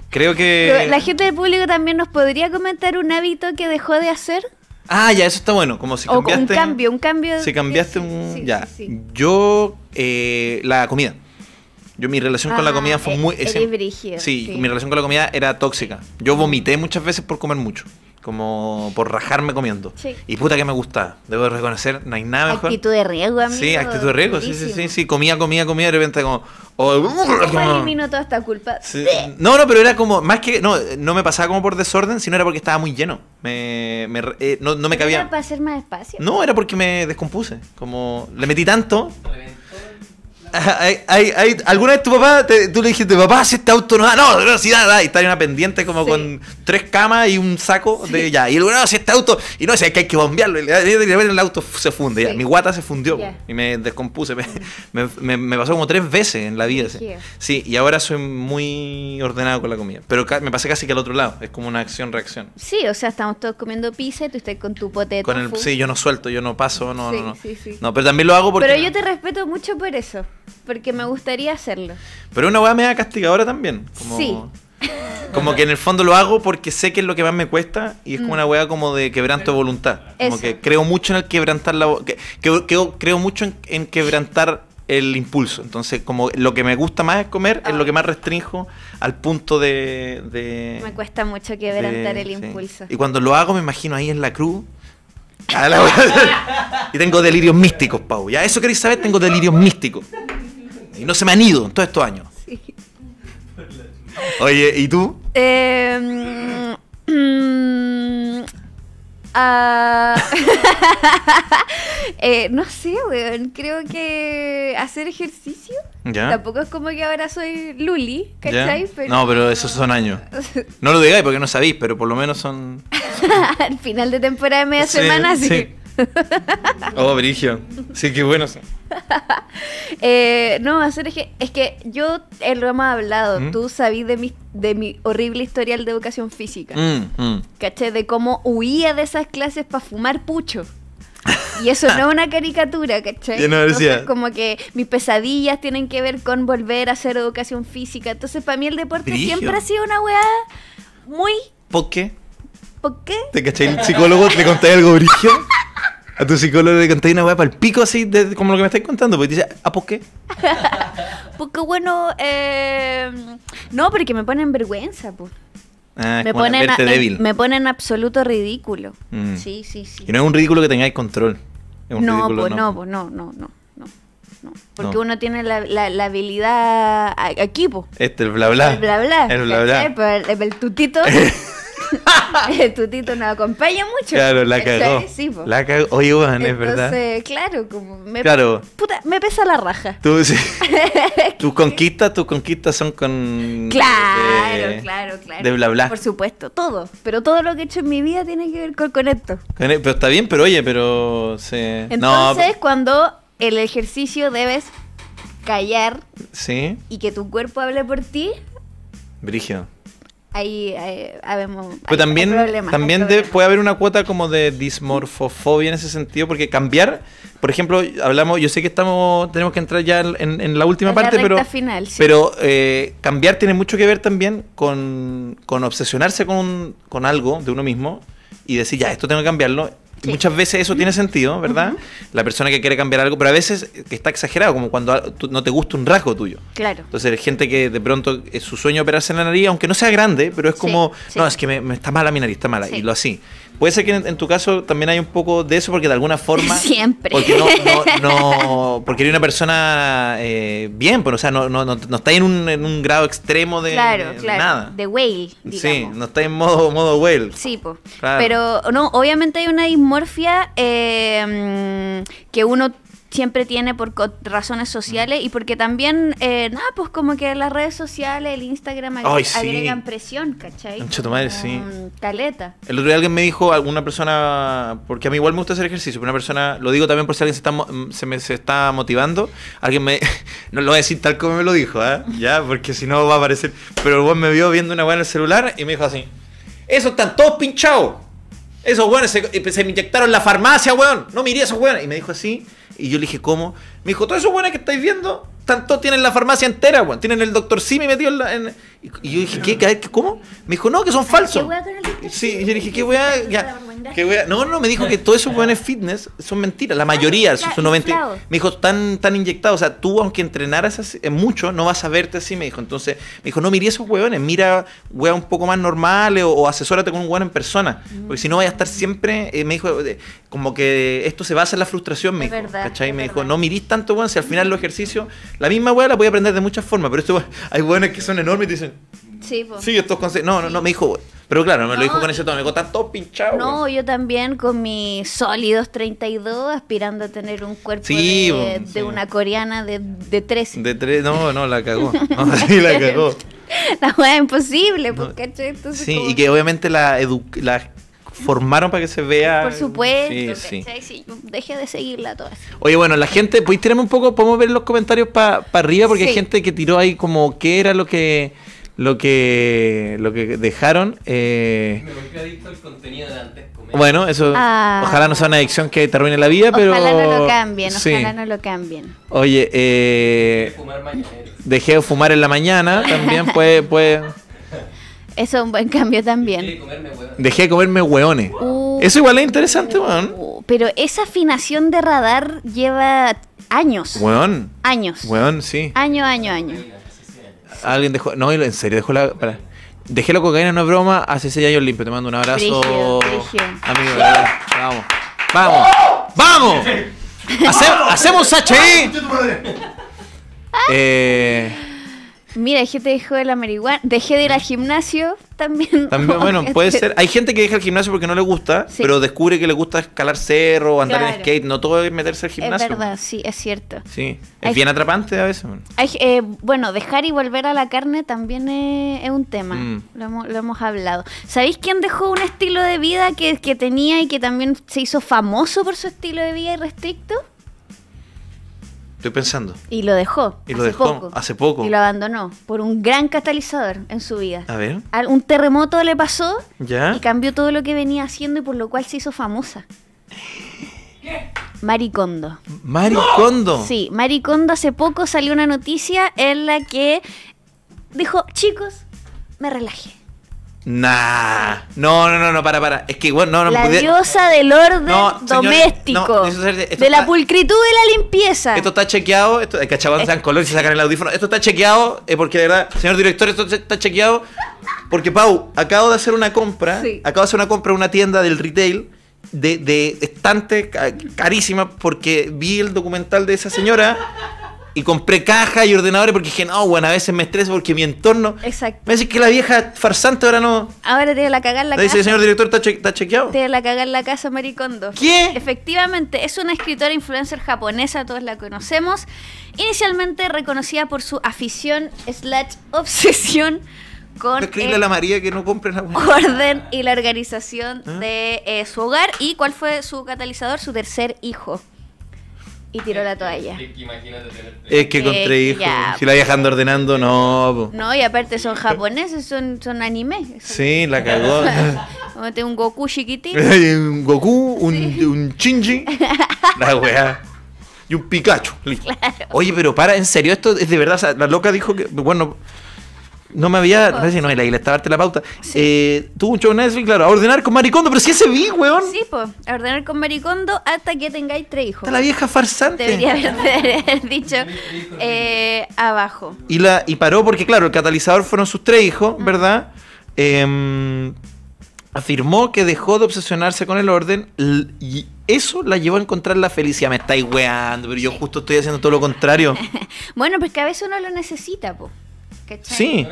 creo que. la gente del público también nos podría comentar un hábito que dejó de hacer. Ah, ya, eso está bueno. Como si cambiaste. O un cambio, un cambio. Si cambiaste un. ya. Yo, eh, la comida. Yo mi relación con la ah, comida fue e- muy... E- es, sí, mi relación con la comida era tóxica. Yo vomité muchas veces por comer mucho. Como por rajarme comiendo. Y puta que me gustaba. Debo reconocer, no hay nada mejor. Actitud de riesgo, amigo. Sí, actitud de riesgo. Sí, sí, sí, Comía, comía, comía. De repente como... Oh, toda esta culpa? No, no, pero era como... Más que... No, no me pasaba como por desorden, sino era porque estaba muy lleno. Me, me eh, no, me cabía... ¿Era para hacer más espacio? No, era porque me descompuse. Como... Le metí tanto hay, hay, ¿Alguna vez tu papá, te, tú le dijiste, papá, si este auto no da, no, no, si da, da, y está en una pendiente como con tres camas y un saco de ya, y luego no, si este auto, y no, si hay que, hay que bombearlo, y el auto se funde, ya, mi guata se fundió y me descompuse, me, me, pasó como tres veces en la vida, sí, y ahora soy muy ordenado con la comida, pero me pasa casi que al otro lado, es como una acción-reacción. Sí, o sea, estamos todos comiendo pizza y tú estás con tu pote con el, Sí, yo no suelto, yo no paso, no, no, no, no, pero también lo hago porque... Pero yo te respeto mucho por eso porque me gustaría hacerlo. Pero una weá me castigadora también. Como, sí. Como que en el fondo lo hago porque sé que es lo que más me cuesta y es como mm. una weá como de quebranto de voluntad. Como que creo mucho en quebrantar la. Que, creo mucho en, quebrantar el impulso. Entonces, como lo que me gusta más es comer, es lo que más restrinjo al punto de. Me cuesta mucho quebrantar el impulso. Y cuando lo hago, me imagino ahí en la cruz, y tengo delirios místicos, Pau. Ya eso queréis saber, tengo delirios místicos. Y no se me han ido en todos estos años. Oye, ¿y tú? Eh, mm, Ah, *laughs* eh, no sé, weón. Creo que hacer ejercicio. Tampoco es como que ahora soy Luli, ¿cachai? No, pero esos son años. *laughs* No lo digáis porque no sabéis, pero por lo menos son. *laughs* Al final de temporada de media semana, sí. *laughs* Oh, Brigio. Sí, qué bueno. *laughs* Eh, no, hacer es que, es que yo el eh, lo hemos hablado. ¿Mm? Tú sabís de mi, de mi horrible historial de educación física. Mm, mm. ¿Caché? De cómo huía de esas clases para fumar pucho. Y eso no es una caricatura, ¿cachai? No como que mis pesadillas tienen que ver con volver a hacer educación física. Entonces, para mí el deporte siempre ha sido una weá muy... ¿Por qué? ¿Por qué? ¿Te caché El psicólogo te contáis algo brillo. A tu psicólogo le conté una weá para el pico así, de, como lo que me estáis contando. Porque dice, ¿ah, por qué? *laughs* Porque bueno, eh, no, porque me ponen vergüenza, pues. Ah, me, ponen débil. me ponen absoluto ridículo. Mm. Sí, sí, sí. Y no es un ridículo que tengáis control. no, pues, no, pues no, no, no. No, porque uno tiene la, habilidad aquí, pues. Este, el bla bla. El bla bla. El bla bla. Pues, el tutito. *laughs* *laughs* Tu tutito nos acompaña mucho. Claro, la cagó. la cagó. Oye, Juan, verdad. claro, como me, Puta, me pesa la raja. Tú, sí. *laughs* tus conquistas, tus conquistas son con... Eh, claro, claro, claro. De bla, bla. Por supuesto, todo. Pero todo lo que he hecho en mi vida tiene que ver con, esto. E, pero está bien, pero oye, pero... Se... Entonces, cuando el ejercicio debes callar ¿Sí? y que tu cuerpo hable por ti... Brigio ahí, eh, también, también puede haber una cuota como de dismorfofobia en ese sentido, porque cambiar, por ejemplo, hablamos, yo sé que estamos, tenemos que entrar ya en, la última parte, pero, pero eh, cambiar tiene mucho que ver también con, obsesionarse con, con algo de uno mismo y decir, ya, esto tengo que cambiarlo Muchas veces eso tiene sentido, ¿verdad? La persona que quiere cambiar algo, pero a veces está exagerado, como cuando no te gusta un rasgo tuyo. Claro. Entonces, hay gente que de pronto es eh, su sueño operarse en la nariz, aunque no sea grande, pero es como, no, es que me, me, está mala mi nariz, está mala, y lo así. Puede ser que en, tu caso también hay un poco de eso, porque de alguna forma. *laughs* Siempre. Porque no, no, porque eres una persona eh, bien, pero, pues, sea, no, no, está en un, grado extremo de, claro, claro. nada. De whale. Sí, no está en modo, modo whale. Sí, pues. Pero no, obviamente hay una dismorfia eh, que uno siempre tiene por razones sociales y porque también, eh, nada, pues como que las redes sociales, el Instagram agregan presión, ¿cachai? Mucho sí. Caleta. El otro día alguien me dijo, alguna persona, porque a mí igual me gusta hacer ejercicio, pero una persona, lo digo también por si alguien se está, mm, se se está motivando, alguien me, *laughs* no lo voy a decir tal como me lo dijo, ¿eh? Ya, porque si no va a aparecer, pero el me vio viendo una weá en el celular y me dijo así, eso están todos pinchados. Esos weones se, me inyectaron en la farmacia, weón. No miré a esos weones. Y me dijo así. Y yo le dije, ¿cómo? Me dijo, todos esos buenos que estáis viendo, tanto tienen la farmacia entera, weón. Tienen el doctor Simi metido en, en... Y yo dije, ¿qué? ¿Cómo? Me dijo, no, que son falsos. sí, yo dije, ¿qué weá? ¿Qué No, no, me dijo que todos esos hueones fitness son mentiras. La ah, mayoría, son 90. Me dijo, están tan inyectados. O sea, tú, aunque entrenaras eh, mucho, no vas a verte así, me dijo. Entonces, me dijo, no, mira esos weones, mira hueá un poco más normales o, asesórate con un hueón en persona. Mm. Porque si no, vaya a estar siempre. Eh, me dijo, eh, como que esto se basa en la frustración, me dijo. Me dijo, no miriste tanto, weón, si al final los ejercicios, la misma weá la voy a aprender de muchas formas, pero esto, *laughs* hay weones que son enormes y dicen, sí, estos consejos, no, no, no, me dijo, Pero claro, me lo dijo con ese tono, me dijo, todo pinchado. No, yo también con mis sólidos 32, aspirando a tener un cuerpo de, una coreana de, de 13. De tres no, no, la cagó. *laughs* *laughs* sí, la cagó. la weá es imposible, porque Entonces, sí, y que obviamente la, edu la formaron para que se vea. Por supuesto, sí, sí. de seguirla toda. Oye, bueno, la gente, pues tirarme un poco? ¿Podemos ver los comentarios para arriba? Porque hay gente que tiró ahí como qué era lo que lo que lo que dejaron eh, adicto al contenido de antes pues, bueno eso ah. ojalá no sea una adicción que termine la vida pero ojalá no lo cambien ojalá no lo cambien oye eh... dejé de fumar en la mañana también pues puede eso es un buen cambio también. Dejé de comerme hueones. Uh. Eso igual es interesante, weón. Uh, pero esa afinación de radar lleva años. Weón. Años. Weón, sí. Año, año, año. Alguien dejó. No, en serio, dejó la. Dejé la cocaína, no es broma. Hace seis años limpio. Te mando un abrazo. Amigo, vamos. Vamos. ¡Vamos! *laughs* ¡Hacemos HI! Eh. Mira, hay gente que dejó de la dejé de ir al mm. gimnasio también. *laughs* También, bueno, *laughs* puede ser. Hay gente que deja el gimnasio porque no le gusta, pero descubre que le gusta escalar cerro, andar en skate, no todo es meterse al gimnasio. Es verdad, pues. sí, es cierto. Sí, es bien atrapante a veces. Eh, bueno, dejar y volver a la carne también es, un tema, mm. lo, hemos, hablado. ¿Sabéis quién dejó un estilo de vida que, que tenía y que también se hizo famoso por su estilo de vida restricto? Estoy pensando. Y lo dejó. Y lo dejó hace poco. Y lo abandonó por un gran catalizador en su vida. A ver. Un terremoto le pasó y cambió todo lo que venía haciendo y por lo cual se hizo famosa. Maricondo. ¿Maricondo? Sí, Maricondo hace poco salió una noticia en la que dijo, chicos, me relajé. Nah. No, no, no, no, para, para. Es que, bueno, no, no La diosa del orden doméstico. de la pulcritud y la limpieza. Esto está chequeado. Esto, eh, color y se sacan el audífono. Esto está chequeado eh, porque, de verdad, señor director, esto está chequeado. Porque, Pau, acabo de hacer una compra. Acabo de hacer una compra en una tienda del retail de, de estante carísima porque vi el documental de esa señora y compré cajas y ordenadores porque dije, no, bueno, a veces me estreso porque mi entorno. Exacto. Me dice que la vieja farsante ahora no. Ahora tiene la cagar la casa. Dice, señor director, está, chequeado. Tiene la cagar la casa, Maricondo. ¿Qué? Efectivamente, es una escritora influencer japonesa, todos la conocemos. Inicialmente reconocida por su afición slash obsesión con Escribirle a la María que no compre la orden y la organización ¿Ah? de eh, su hogar y cuál fue su catalizador, su tercer hijo y tiró la toalla. Es que con eh, tres hijos, si la vieja anda pues. ordenando, no. No, y aparte son japoneses, son, son anime. Sí, la cagó. *laughs* un Goku chiquitito. *laughs* un Goku, un, un Shinji, la weá. Y un Pikachu. Oye, pero para, en serio, esto es de verdad. la loca dijo que, bueno, no me había. No sé si no la estaba darte la pauta. tú eh, tuvo un show en Netflix, claro. A ordenar con Maricondo, pero si ese vi, weón. Sí, pues. A ordenar con Maricondo hasta que tengáis tres hijos. Está la vieja farsante. Debería haber, *laughs* dicho eh, abajo. Y, la, y paró porque, claro, el catalizador fueron sus tres hijos, ¿verdad? Em, afirmó que dejó de obsesionarse con el orden y eso la llevó a encontrar la felicidad. Me estáis weando, pero yo justo estoy haciendo todo lo contrario. *laughs* bueno, pues que a veces uno lo necesita, po. Sí.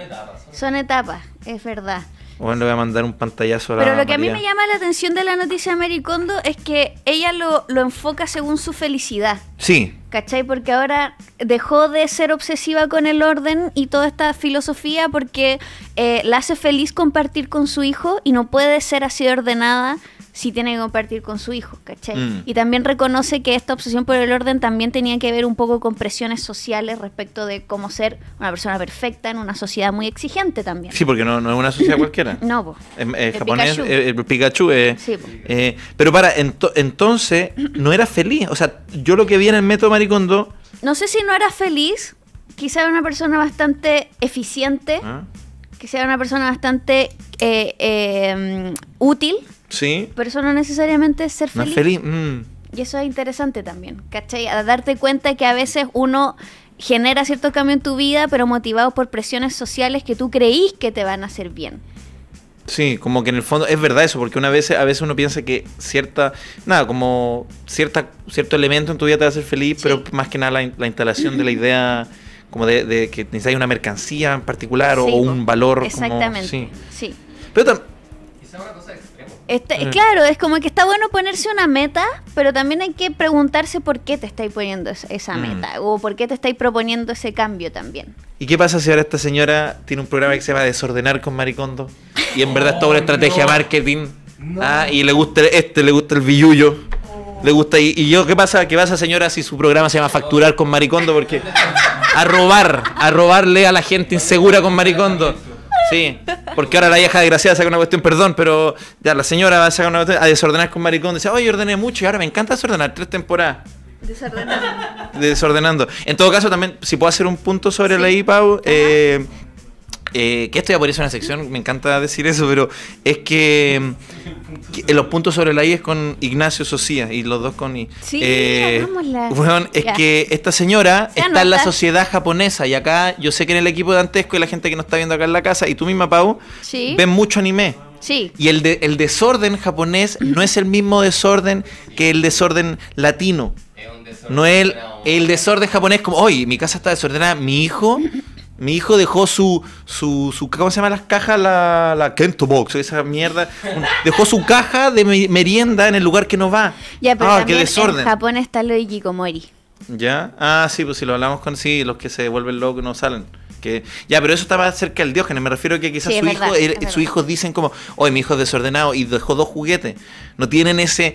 Son etapas. es verdad. Bueno, le voy a mandar un pantallazo a la Pero lo que a mí me llama la atención de la noticia de Mary Kondo es que ella lo, enfoca según su felicidad. Sí. ¿Cachai? Porque ahora dejó de ser obsesiva con el orden y toda esta filosofía porque eh, la hace feliz compartir con su hijo y no puede ser así ordenada si tiene que compartir con su hijo, ¿cachai? Mm. Y también reconoce que esta obsesión por el orden también tenía que ver un poco con presiones sociales respecto de cómo ser una persona perfecta en una sociedad muy exigente también. Sí, porque no, es una sociedad *laughs* cualquiera. no, pues. japonés, Pikachu. el eh, eh, Pikachu es... Eh, pero para, entonces, no era feliz. O sea, yo lo que vi en el método Maricondo... No sé si no era feliz, quizá era una persona bastante eficiente, ah. quizá era una persona bastante mm, útil Sí. Pero eso no necesariamente es ser feliz. Mm. Y eso es interesante también, ¿cachai? A darte cuenta que a veces uno genera cierto cambio en tu vida, pero motivado por presiones sociales que tú creís que te van a hacer bien. Sí, como que en el fondo es verdad eso, porque una vez a veces uno piensa que cierta, nada, como cierta, cierto elemento en tu vida te va a hacer feliz, pero más que nada la, instalación de la idea como de, de que necesitas una mercancía en particular o, un valor. Exactamente. sí. Pero este, mm. Claro, es como que está bueno ponerse una meta, pero también hay que preguntarse por qué te estáis poniendo esa mm. meta o por qué te estáis proponiendo ese cambio también. ¿Y qué pasa si ahora esta señora tiene un programa que se llama Desordenar con Maricondo y en verdad está es una estrategia marketing ah, y le gusta este, le gusta el billullo? Le gusta, y, yo, ¿qué pasa? ¿Qué pasa, señora, si su programa se llama Facturar con Maricondo? Porque a robar, a robarle a la gente insegura con Maricondo. Sí, porque ahora la vieja desgraciada saca una cuestión, perdón, pero ya la señora va a sacar una cuestión, a desordenar con maricón. Dice, yo ordené mucho y ahora me encanta desordenar tres temporadas. Desordenando. Desordenando. En todo caso, también, si puedo hacer un punto sobre la IPAU, eh, eh, que esto ya podría ser una sección, me encanta decir eso, pero es que, eh, los puntos sobre la I es con Ignacio Socía y los dos con I. Sí, bueno, eh, es que esta señora está en la sociedad japonesa y acá yo sé que en el equipo de Antesco y la gente que nos está viendo acá en la casa y tú misma, Pau, ¿Sí? ven mucho anime. Sí. Y el, el desorden japonés no es el mismo desorden que el desorden latino. no el, el desorden japonés como, hoy mi casa está desordenada, mi hijo mi hijo dejó su, su, su ¿cómo se llaman las cajas? La, la Kento Box, esa mierda. Dejó su caja de merienda en el lugar que no va. Ya, pero ah, qué desorden. en Japón está lo de Kikomori. ¿Ya? Ah, sí, pues si lo hablamos con sí, los que se vuelven locos no salen. Que, ya, pero eso estaba cerca del diógenes. Me refiero a que quizás su, hijo, er, su hijo dicen como, oye, mi hijo es desordenado y dejó dos juguetes. No tienen ese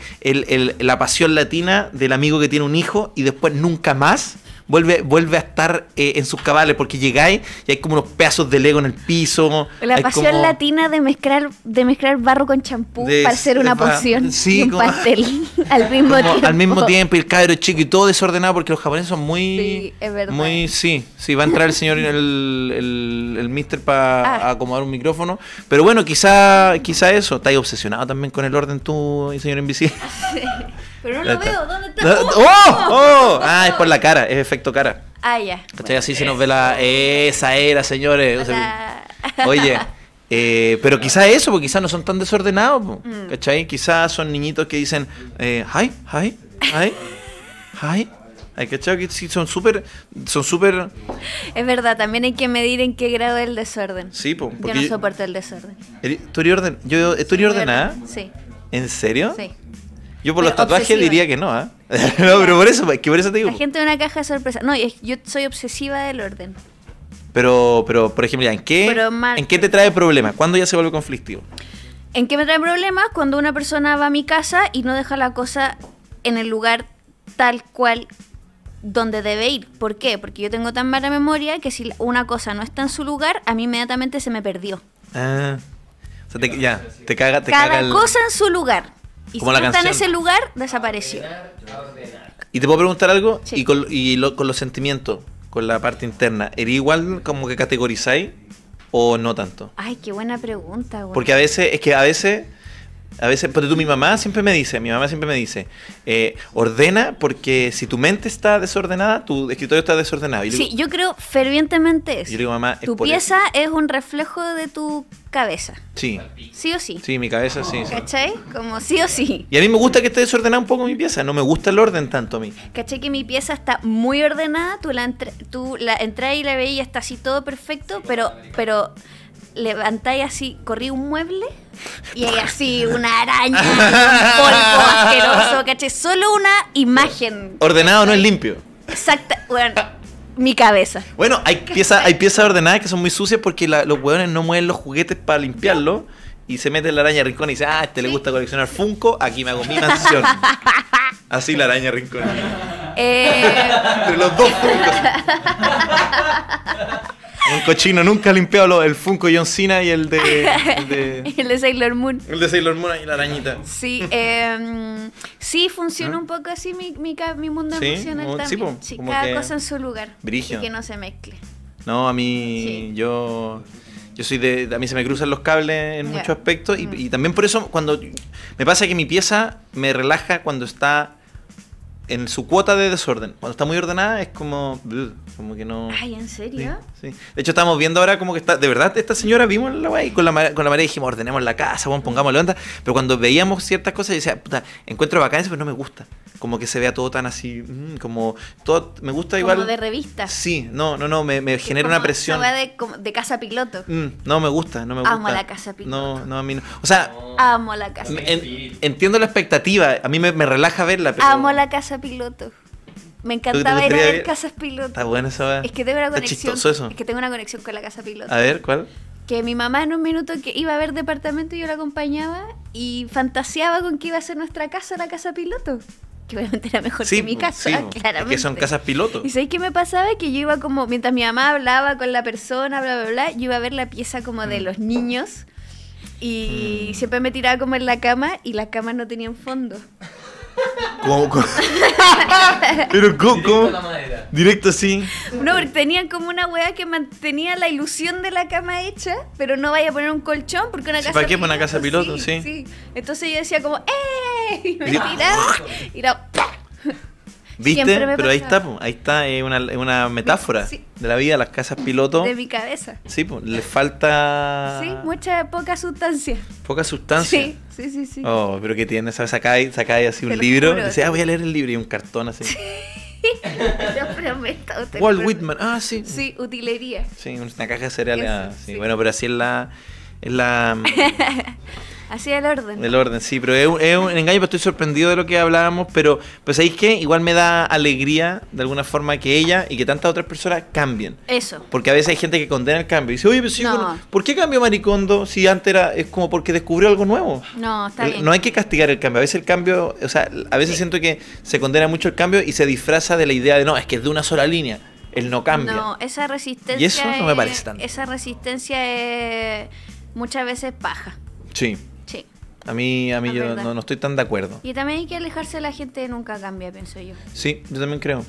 la pasión latina del amigo que tiene un hijo y después nunca más vuelve, vuelve a estar eh, en sus cabales porque llegáis y hay como unos pedazos de Lego en el piso. La pasión latina de mezclar, de mezclar barro con champú para hacer una poción y un pastel *laughs* al mismo tiempo. Al mismo tiempo, el cabro chico y todo desordenado porque los japoneses son muy... Sí, Muy, sí, sí, va a entrar el señor, el, el, mister para ah. acomodar un micrófono. Pero bueno, quizá, quizá eso. Estás obsesionado también con el orden tú y señor invisible? *laughs* Pero no lo veo, ¿dónde está? ¡Oh! ¡Oh! ¡Oh! Ah, es por la cara, es efecto cara. Ah, ya. Así se nos ve la. Esa era, señores. oye. Eh, pero quizás *laughs* eso, porque quizás no son tan desordenados, pues, mm. ¿cachai? Quizás son niñitos que dicen, eh, hi, hi, hi, hi. Hay que sí, son súper, son súper... Es verdad, también hay que medir en qué grado es el desorden. Sí, po, yo no soporto el desorden. ¿Es tu orden? yo, eh, ordenada? Sí. ¿En serio? Sí. Yo por los tatuajes diría que no, ¿eh? *laughs* no, pero por eso, por eso te digo. La gente de una caja de sorpresa. No, yo soy obsesiva del orden. Pero, pero por ejemplo, ¿en qué, ¿en qué te trae problemas? ¿Cuándo ya se vuelve conflictivo? ¿En qué me trae problemas? Cuando una persona va a mi casa y no deja la cosa en el lugar tal cual donde debe ir. ¿Por qué? Porque yo tengo tan mala memoria que si una cosa no está en su lugar, a mí inmediatamente se me perdió. Ah ya, te caga, te Cada cosa en su lugar. Y si no está en ese lugar, desapareció. Y te puedo preguntar algo, y, con, los sentimientos, con la parte interna, ¿ería igual como que categorizáis o no tanto? Ay, qué buena pregunta, güey. Porque a veces, es que a veces a veces, porque tú, mi mamá siempre me dice, mi mamá siempre me dice, eh, ordena porque si tu mente está desordenada, tu escritorio está desordenado. sí, yo creo fervientemente eso. Yo digo, mamá, tu pieza es un reflejo de tu cabeza. Sí. Sí o sí. Sí, mi cabeza sí, sí. ¿Cachai? Como sí o sí. Y a mí me gusta que esté desordenada un poco mi pieza, no me gusta el orden tanto a mí. ¿Cachai que mi pieza está muy ordenada? Tú la, entré, la entras y la veías, está así todo perfecto, pero... pero levantáis así, corrí un mueble y hay así *laughs* una araña, un polvo asqueroso, caché, Solo una imagen. Ordenado no es limpio. Exacto, bueno, mi cabeza. Bueno, hay piezas hay piezas ordenadas que son muy sucias porque los hueones no mueven los juguetes para limpiarlo. Y se mete la araña rincón y dice, ah, este le gusta coleccionar Funko, aquí me hago mi mansión. *laughs* Así la araña rincón. Eh. Entre los dos Funko. *laughs* Un cochino nunca ha limpiado el Funko John Cena y el de, el de. *laughs* el de Sailor Moon. El de Sailor Moon y la arañita. Sí, em, sí funciona ¿Ah? un poco así mi, mi, mundo funciona emocional también. Sí, cada cosa en su lugar. Brillo. Y que no se mezcle. No, a mí. Yo. Yo soy de. A mí se me cruzan los cables en muchos aspectos y, mm. y también por eso cuando. Me pasa que mi pieza me relaja cuando está en su cuota de desorden. Cuando está muy ordenada es como. Como que no. Ay, ¿en serio? Sí, De hecho, estamos viendo ahora como que está. De verdad, esta señora vimos la wey. Con la, con la María dijimos, ordenemos la casa, bueno, pongamos la onda. Pero cuando veíamos ciertas cosas, yo decía, puta, encuentro vacaciones, pero no me gusta. Como que se vea todo tan así. Mm, como. todo Me gusta igual. Como de revista. Sí, no, no, no. Me, genera una presión. De, de, casa piloto. Mm, no me gusta, no me gusta. Amo la casa piloto. No, no, a mí no. O sea. Amo la casa Entiendo la expectativa. A mí me, me relaja verla, pero. Amo la casa Piloto. Me encantaba ir a ver, Casas Piloto. Está buena esa Es que tengo una conexión. Es que tengo una conexión con la Casa Piloto. A ver, ¿cuál? Que mi mamá en un minuto que iba a ver departamento y yo la acompañaba y fantaseaba con que iba a ser nuestra casa la casa piloto. Que obviamente era mejor que mi casa, sí, claramente. *laughs* que son casas piloto. ¿Y sabéis qué me pasaba? Que yo iba como, mientras mi mamá hablaba con la persona, bla, bla, bla, yo iba a ver la pieza como de mm. los niños y mm. siempre me tiraba como en la cama y las camas no tenían fondo. *laughs* Pero coco Directo, así. No, porque tenían como una weá que mantenía la ilusión de la cama hecha, pero no vaya a poner un colchón porque una casa ¿Para qué poner pues una casa piloto? Sí, Entonces yo decía como ¡eh! Y ¡Ah! ¿Viste? Pero ahí está, ahí está una, una, metáfora de la vida, las casas piloto. De mi cabeza. Sí, pues, le falta... Sí, mucha, poca sustancia. Poca sustancia. Sí, sí, sí. sí. Oh, pero que tiene, ¿sabes? Sacáis, así un libro, dice, ah, voy a leer el libro y un cartón así. Sí. Te prometo, Walt Whitman, ah, sí. Sí, utilería. Sí, una caja de cereales. Ah, sí. Bueno, pero así es la. Es la *laughs* Así el orden. del orden, sí, pero es, un engaño, pero estoy sorprendido de lo que hablábamos, pero pues ahí que igual me da alegría de alguna forma que ella y que tantas otras personas cambien. Eso. Porque a veces hay gente que condena el cambio y dice, oye, pero si ¿por qué cambió Maricondo si antes era, es como porque descubrió algo nuevo? No, está bien. No hay que castigar el cambio, a veces el cambio, o sea, a veces siento que se condena mucho el cambio y se disfraza de la idea de, no, es que es de una sola línea el no cambio. No, esa resistencia. Y eso no me parece tanto. Esa resistencia es muchas veces paja. Sí. A mí, a mí yo no, estoy tan de acuerdo. Y también hay que alejarse de la gente, nunca cambia, pienso yo. Sí, yo también creo.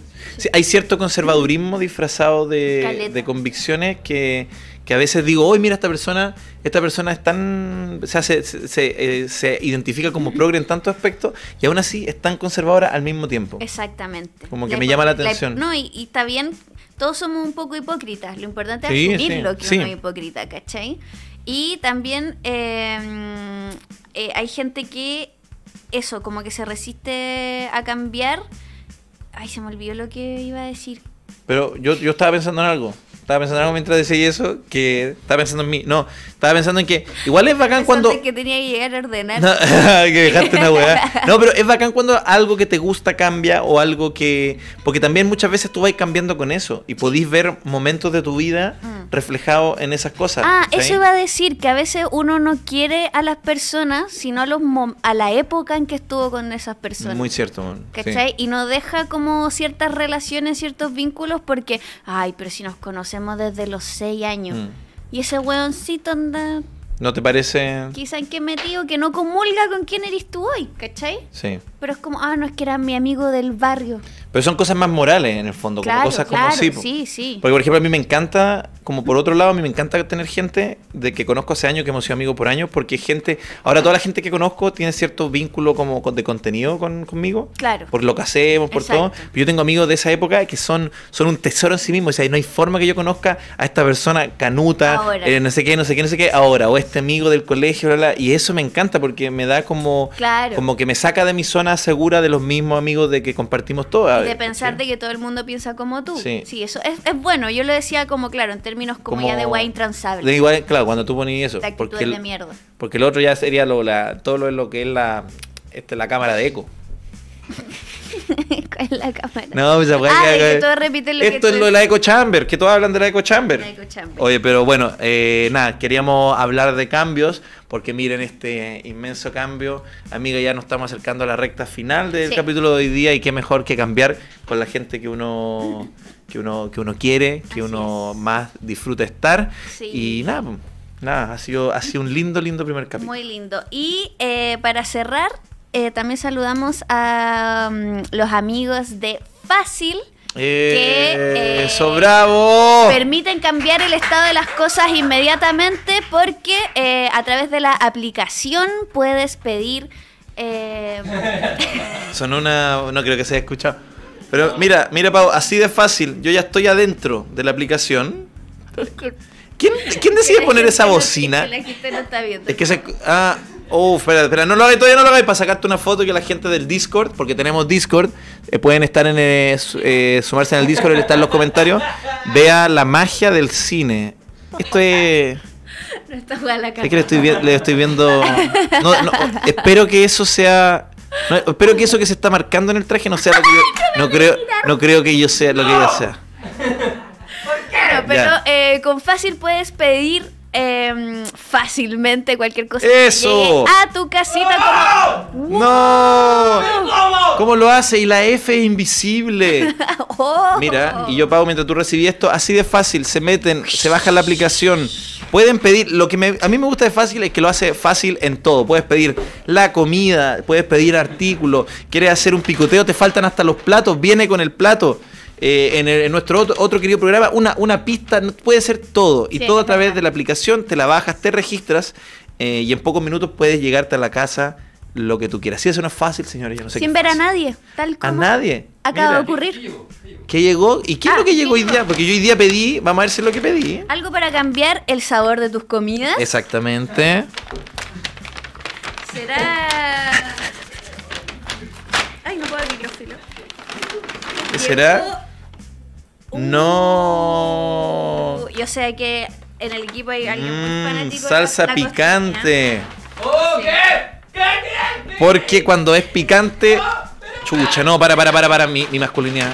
hay cierto conservadurismo disfrazado de, convicciones que, a veces digo, hoy mira esta persona, esta persona es tan, se, eh, se, identifica como *laughs* progre en tantos aspectos y aún así es tan conservadora al mismo tiempo. Exactamente. Como que me llama la atención. no, y, está bien, todos somos un poco hipócritas, lo importante es asumirlo que uno es hipócrita, ¿cachai? Y también... Eh, eh, hay gente que eso, como que se resiste a cambiar. Ay, se me olvidó lo que iba a decir. Pero yo, yo estaba pensando en algo. Estaba pensando algo mientras decía eso, que estaba pensando en mí. No, estaba pensando en que igual es bacán cuando... que tenía que llegar a ordenar. *laughs* que dejaste una hueá. *laughs* No, pero es bacán cuando algo que te gusta cambia o algo que... Porque también muchas veces tú vas cambiando con eso y podís ver momentos de tu vida mm. reflejados en esas cosas. Ah, eso iba a decir, que a veces uno no quiere a las personas, sino a, los a la época en que estuvo con esas personas. Muy cierto. ¿Cachai? Y no deja como ciertas relaciones, ciertos vínculos porque, ay, pero si nos conocemos desde los 6 años. Mm. Y ese weoncito anda. ¿No te parece.? Quizá en qué metido que no comulga con quién eres tú hoy, ¿cachai? Sí. Pero es como, ah, no es que era mi amigo del barrio. Pero son cosas más morales en el fondo, claro, como cosas como Sí, sí. Porque, por ejemplo, a mí me encanta como por otro lado, a mí me encanta tener gente de que conozco hace años, que hemos sido amigos por años, porque gente, ahora toda la gente que conozco tiene cierto vínculo como de contenido con, conmigo, claro. por lo que hacemos, por todo. yo tengo amigos de esa época que son, son un tesoro en sí mismo, o sea, no hay forma que yo conozca a esta persona canuta, eh, no sé qué, no sé qué, no sé qué, ahora, o este amigo del colegio, bla, bla, y eso me encanta porque me da como, claro. como que me saca de mi zona segura de los mismos amigos de que compartimos todo. de pensar de que todo el mundo piensa como tú. Sí, sí eso es, bueno, yo lo decía como, claro, en términos como, ya de guay intransable. claro, cuando tú ponías eso. La porque el, otro ya sería lo, todo lo, lo que es la, este, la cámara de eco. *laughs* es la cámara? No, pues, ah, que, lo Esto es lo de la Eco Chamber, que todos hablan de la Eco Chamber. La Oye, pero bueno, eh, nada, queríamos hablar de cambios, porque miren este inmenso cambio. Amiga, ya nos estamos acercando a la recta final del capítulo de hoy día y qué mejor que cambiar con la gente que uno que uno, que uno quiere, que uno más disfruta estar. Y nada, pues, nada, ha sido, ha sido un lindo, lindo primer capítulo. Muy lindo. Y eh, para cerrar, eh, también saludamos a mm, los amigos de Fácil. que eh, bravo. permiten cambiar el estado de las cosas inmediatamente porque a través de la aplicación puedes pedir... Son una... no creo que se haya escuchado. Pero mira, mira, Pau, así de fácil. Yo ya estoy adentro de la aplicación. ¿Quién, ¿quién decide poner esa bocina? La gente no está viendo. Es que se. Ah. Oh, espera, espera, no lo hagáis todavía, no lo hagáis para sacarte una foto que la gente del Discord, porque tenemos Discord, eh, pueden estar en el... Eh, eh, sumarse en el Discord, estar en los comentarios. Vea la magia del cine. Esto es. No está la cara. Es que le estoy, le estoy viendo. no, espero que eso sea espero que eso que se está marcando en el traje no sea lo que yo. *laughs* No creo, no creo que yo sea lo que ella sea. pero eh, con fácil puedes pedir em, fácilmente cualquier cosa. ¡Eso! a tu casita ¡No! ¿Cómo lo hace? Y la F es invisible. *laughs* Oh. Mira, y yo pago mientras tú recibí esto, así de fácil. Se meten, se baja la aplicación Pueden pedir, lo que a mí me gusta de fácil es que lo hace fácil en todo. Puedes pedir la comida, puedes pedir artículos, quieres hacer un picoteo, te faltan hasta los platos, viene con el plato. Eh, en, nuestro otro, otro, querido programa, una, una pista, puede ser todo. Y todo a través de la aplicación, te la bajas, te registras eh, y en pocos minutos puedes llegarte a la casa lo que tú quieras. Si eso no es fácil, señores, Sin ver a nadie, tal como. A nadie. Acaba de ocurrir. ¿Qué llegó? ¿Y qué es lo ah, que llegó hoy día? Porque yo hoy día pedí, vamos a ver si es lo que pedí. Algo para cambiar el sabor de tus comidas. Exactamente. Será. Ay, no puedo abrir los filos. ¿Qué será? No. Yo sé que en el equipo hay alguien muy mm, fanático. salsa picante. ¡Oh, qué! Porque cuando es picante. Chucha, no, para, para, para, para. Mi, mi masculinidad.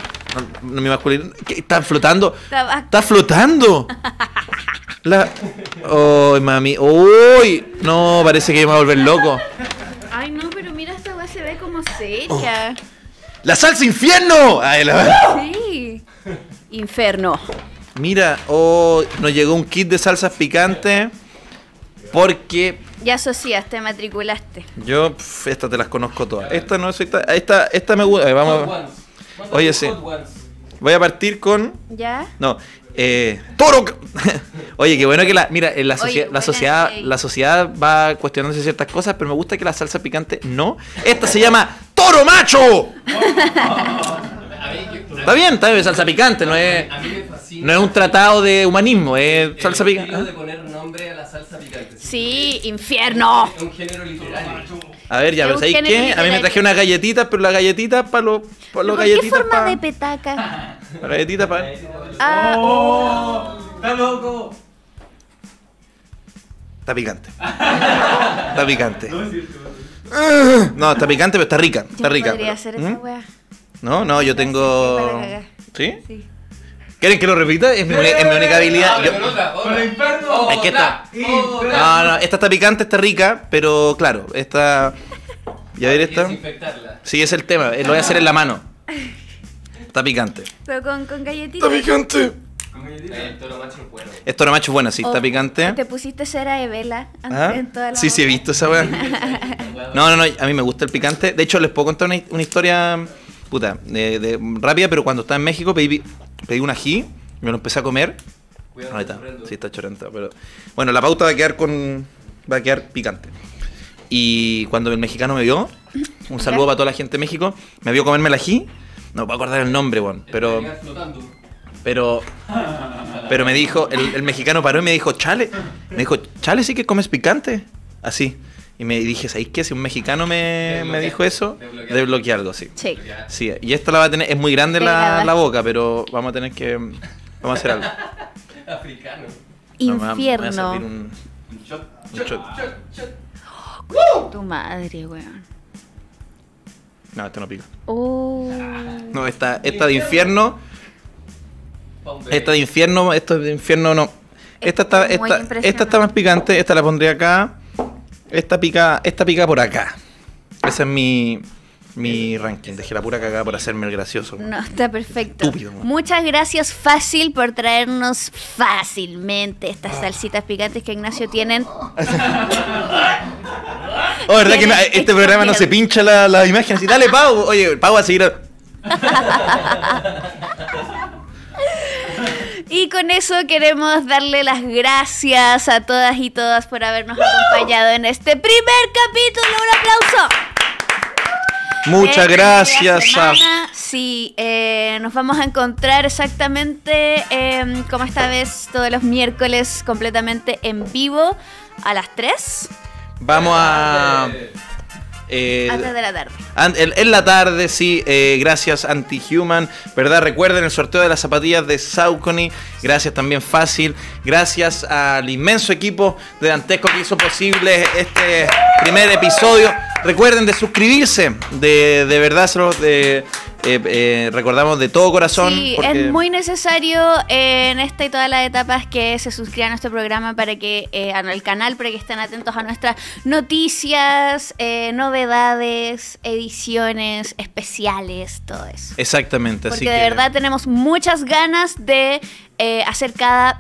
No, mi masculinidad. ¿Está flotando? ¡Está flotando! La. oh, mami! ¡Uy! Oh, no, parece que me va a volver loco. Ay, no, pero mira, esta weá se ve como seca. Oh. ¡La salsa infierno! Ay, la... Sí. Inferno. Mira, oh, nos llegó un kit de salsas picantes porque ya eso te matriculaste. Yo, estas te las conozco todas. Esta no es... esta, esta, me gusta. Eh, vamos. Oye, sí. Voy a partir con. ¿Ya? No. Eh, toro. *laughs* Oye, qué bueno que la. Mira, eh, la, sociedad, la sociedad va cuestionándose ciertas cosas, pero me gusta que la salsa picante no. Esta se llama Toro Macho. *laughs* Está bien, está bien, salsa picante, no es, no es un tratado de humanismo, es salsa picante. de ah. poner nombre a la salsa Sí, infierno. un género A ver, ya, ves ¿sabéis qué? A mí me traje unas galletitas, pero las galletitas para los galletitas. ¿Qué forma de petaca? Las galletitas para. Ah, oh, ¡Está loco! Está picante. está picante. No, está picante, pero está rica. Está rica. hacer esa ¿Mm? No, no, yo tengo. ¿Sí? Sí. ¿Quieren que lo repita? Es mi, mi única habilidad. ¡ay, Aquí está. No, no, esta está picante, está rica, pero claro, esta. ¿Ya a ver esta. Sí, es el tema. Eh, lo voy a hacer en la mano. Está picante. Pero con, con galletitas. picante! Esto eh, no macho es bueno, sí, está oh, picante. Te pusiste cera de vela en ¿Ah? toda la Sí, sí, he visto esa weá. *laughs* No, no, no, a mí me gusta el picante. De hecho, les puedo contar una, historia puta, de, rápida, pero cuando estaba en México pedí pedí un ají, me lo empecé a comer. está. Sí, está chorenta, pero. Bueno, la pauta va a quedar con. Va a quedar picante. Y cuando el mexicano me vio, un saludo para toda la gente de México, me vio comerme el ají. No puedo acordar el nombre, weón. Pero. Pero. me dijo. El, el mexicano paró y me dijo, chale. Me dijo, chale, sí que comes picante. Así. Y me dije, ¿sabéis qué? Si un mexicano me, dijo eso, desbloquear algo, sí. Sí. Y esta la va a tener, es muy grande la, boca, pero vamos a tener que, vamos a hacer algo. *laughs* Africano. Infierno. un, shot. shot. tu madre, weón. No, esto no pica. Uh. No, esta, esta de infierno. Esta de infierno, esto de infierno no. Esta está, esta, esta está más picante, esta la pondría acá. Esta pica, esta pica por acá. Ese es mi, ranking. Dejé la pura cagada por hacerme el gracioso. No, está perfecto. Muchas gracias, Fácil, por traernos fácilmente estas ah. salsitas picantes que Ignacio tienen. *laughs* oh, ¿verdad que este programa no se pincha la, imágenes. imagen? dale, Pau. Oye, Pau va a seguir. *laughs* Y con eso queremos darle las gracias a todas y todas por habernos acompañado en este primer capítulo. Un aplauso. Muchas este gracias. Sí, eh, nos vamos a encontrar exactamente em, como esta vez todos los miércoles completamente en vivo a las 3. Vamos a... Antes de la tarde. en, la tarde, sí. Eh, gracias, Anti-Human. ¿Verdad? Recuerden el sorteo de las zapatillas de Saucony. Gracias también, Fácil. Gracias al inmenso equipo de Dantesco que hizo posible este primer episodio. Recuerden de suscribirse, de, verdad eh, eh, recordamos de todo corazón. Sí, es muy necesario en esta y todas las etapas que se suscriban a nuestro programa para que eh, al canal, para que estén atentos a nuestras noticias, novedades, ediciones especiales, todo eso. Exactamente. Porque de verdad tenemos muchas ganas de hacer cada,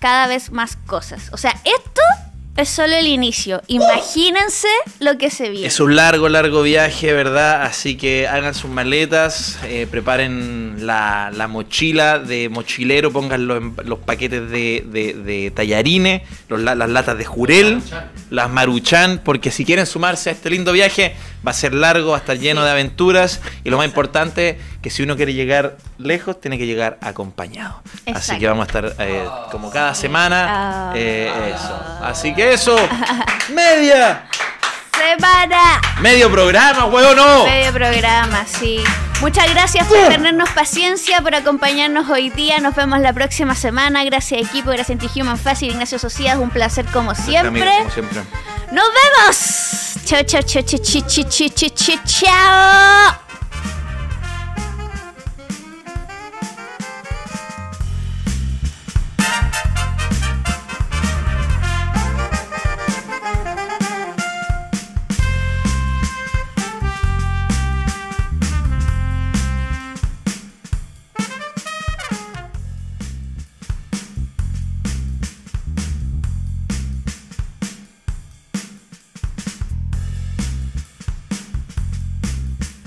cada vez más cosas. O sea, esto es solo el inicio. Imagínense lo que se viene. Es un largo, largo viaje, ¿verdad? Así que hagan sus maletas, eh, preparen la, mochila de mochilero, pongan los, los paquetes de, tallarines, las latas de jurel, las maruchan, porque si quieren sumarse a este lindo viaje, va a ser largo, hasta lleno de aventuras y lo más importante, que si uno quiere llegar lejos, tiene que llegar acompañado. Así que vamos a estar eh, como cada semana. Ah. Eh, eso. Ah. Así que eso, media. Semana. Medio programa, juego, no. Medio programa, sí. Muchas gracias por tenernos paciencia, por acompañarnos hoy día. Nos vemos la próxima semana. Gracias equipo, gracias Anti-Human Fácil, Ignacio Socias. Un placer como siempre. como siempre. Nos vemos. 敲敲敲敲敲敲敲敲！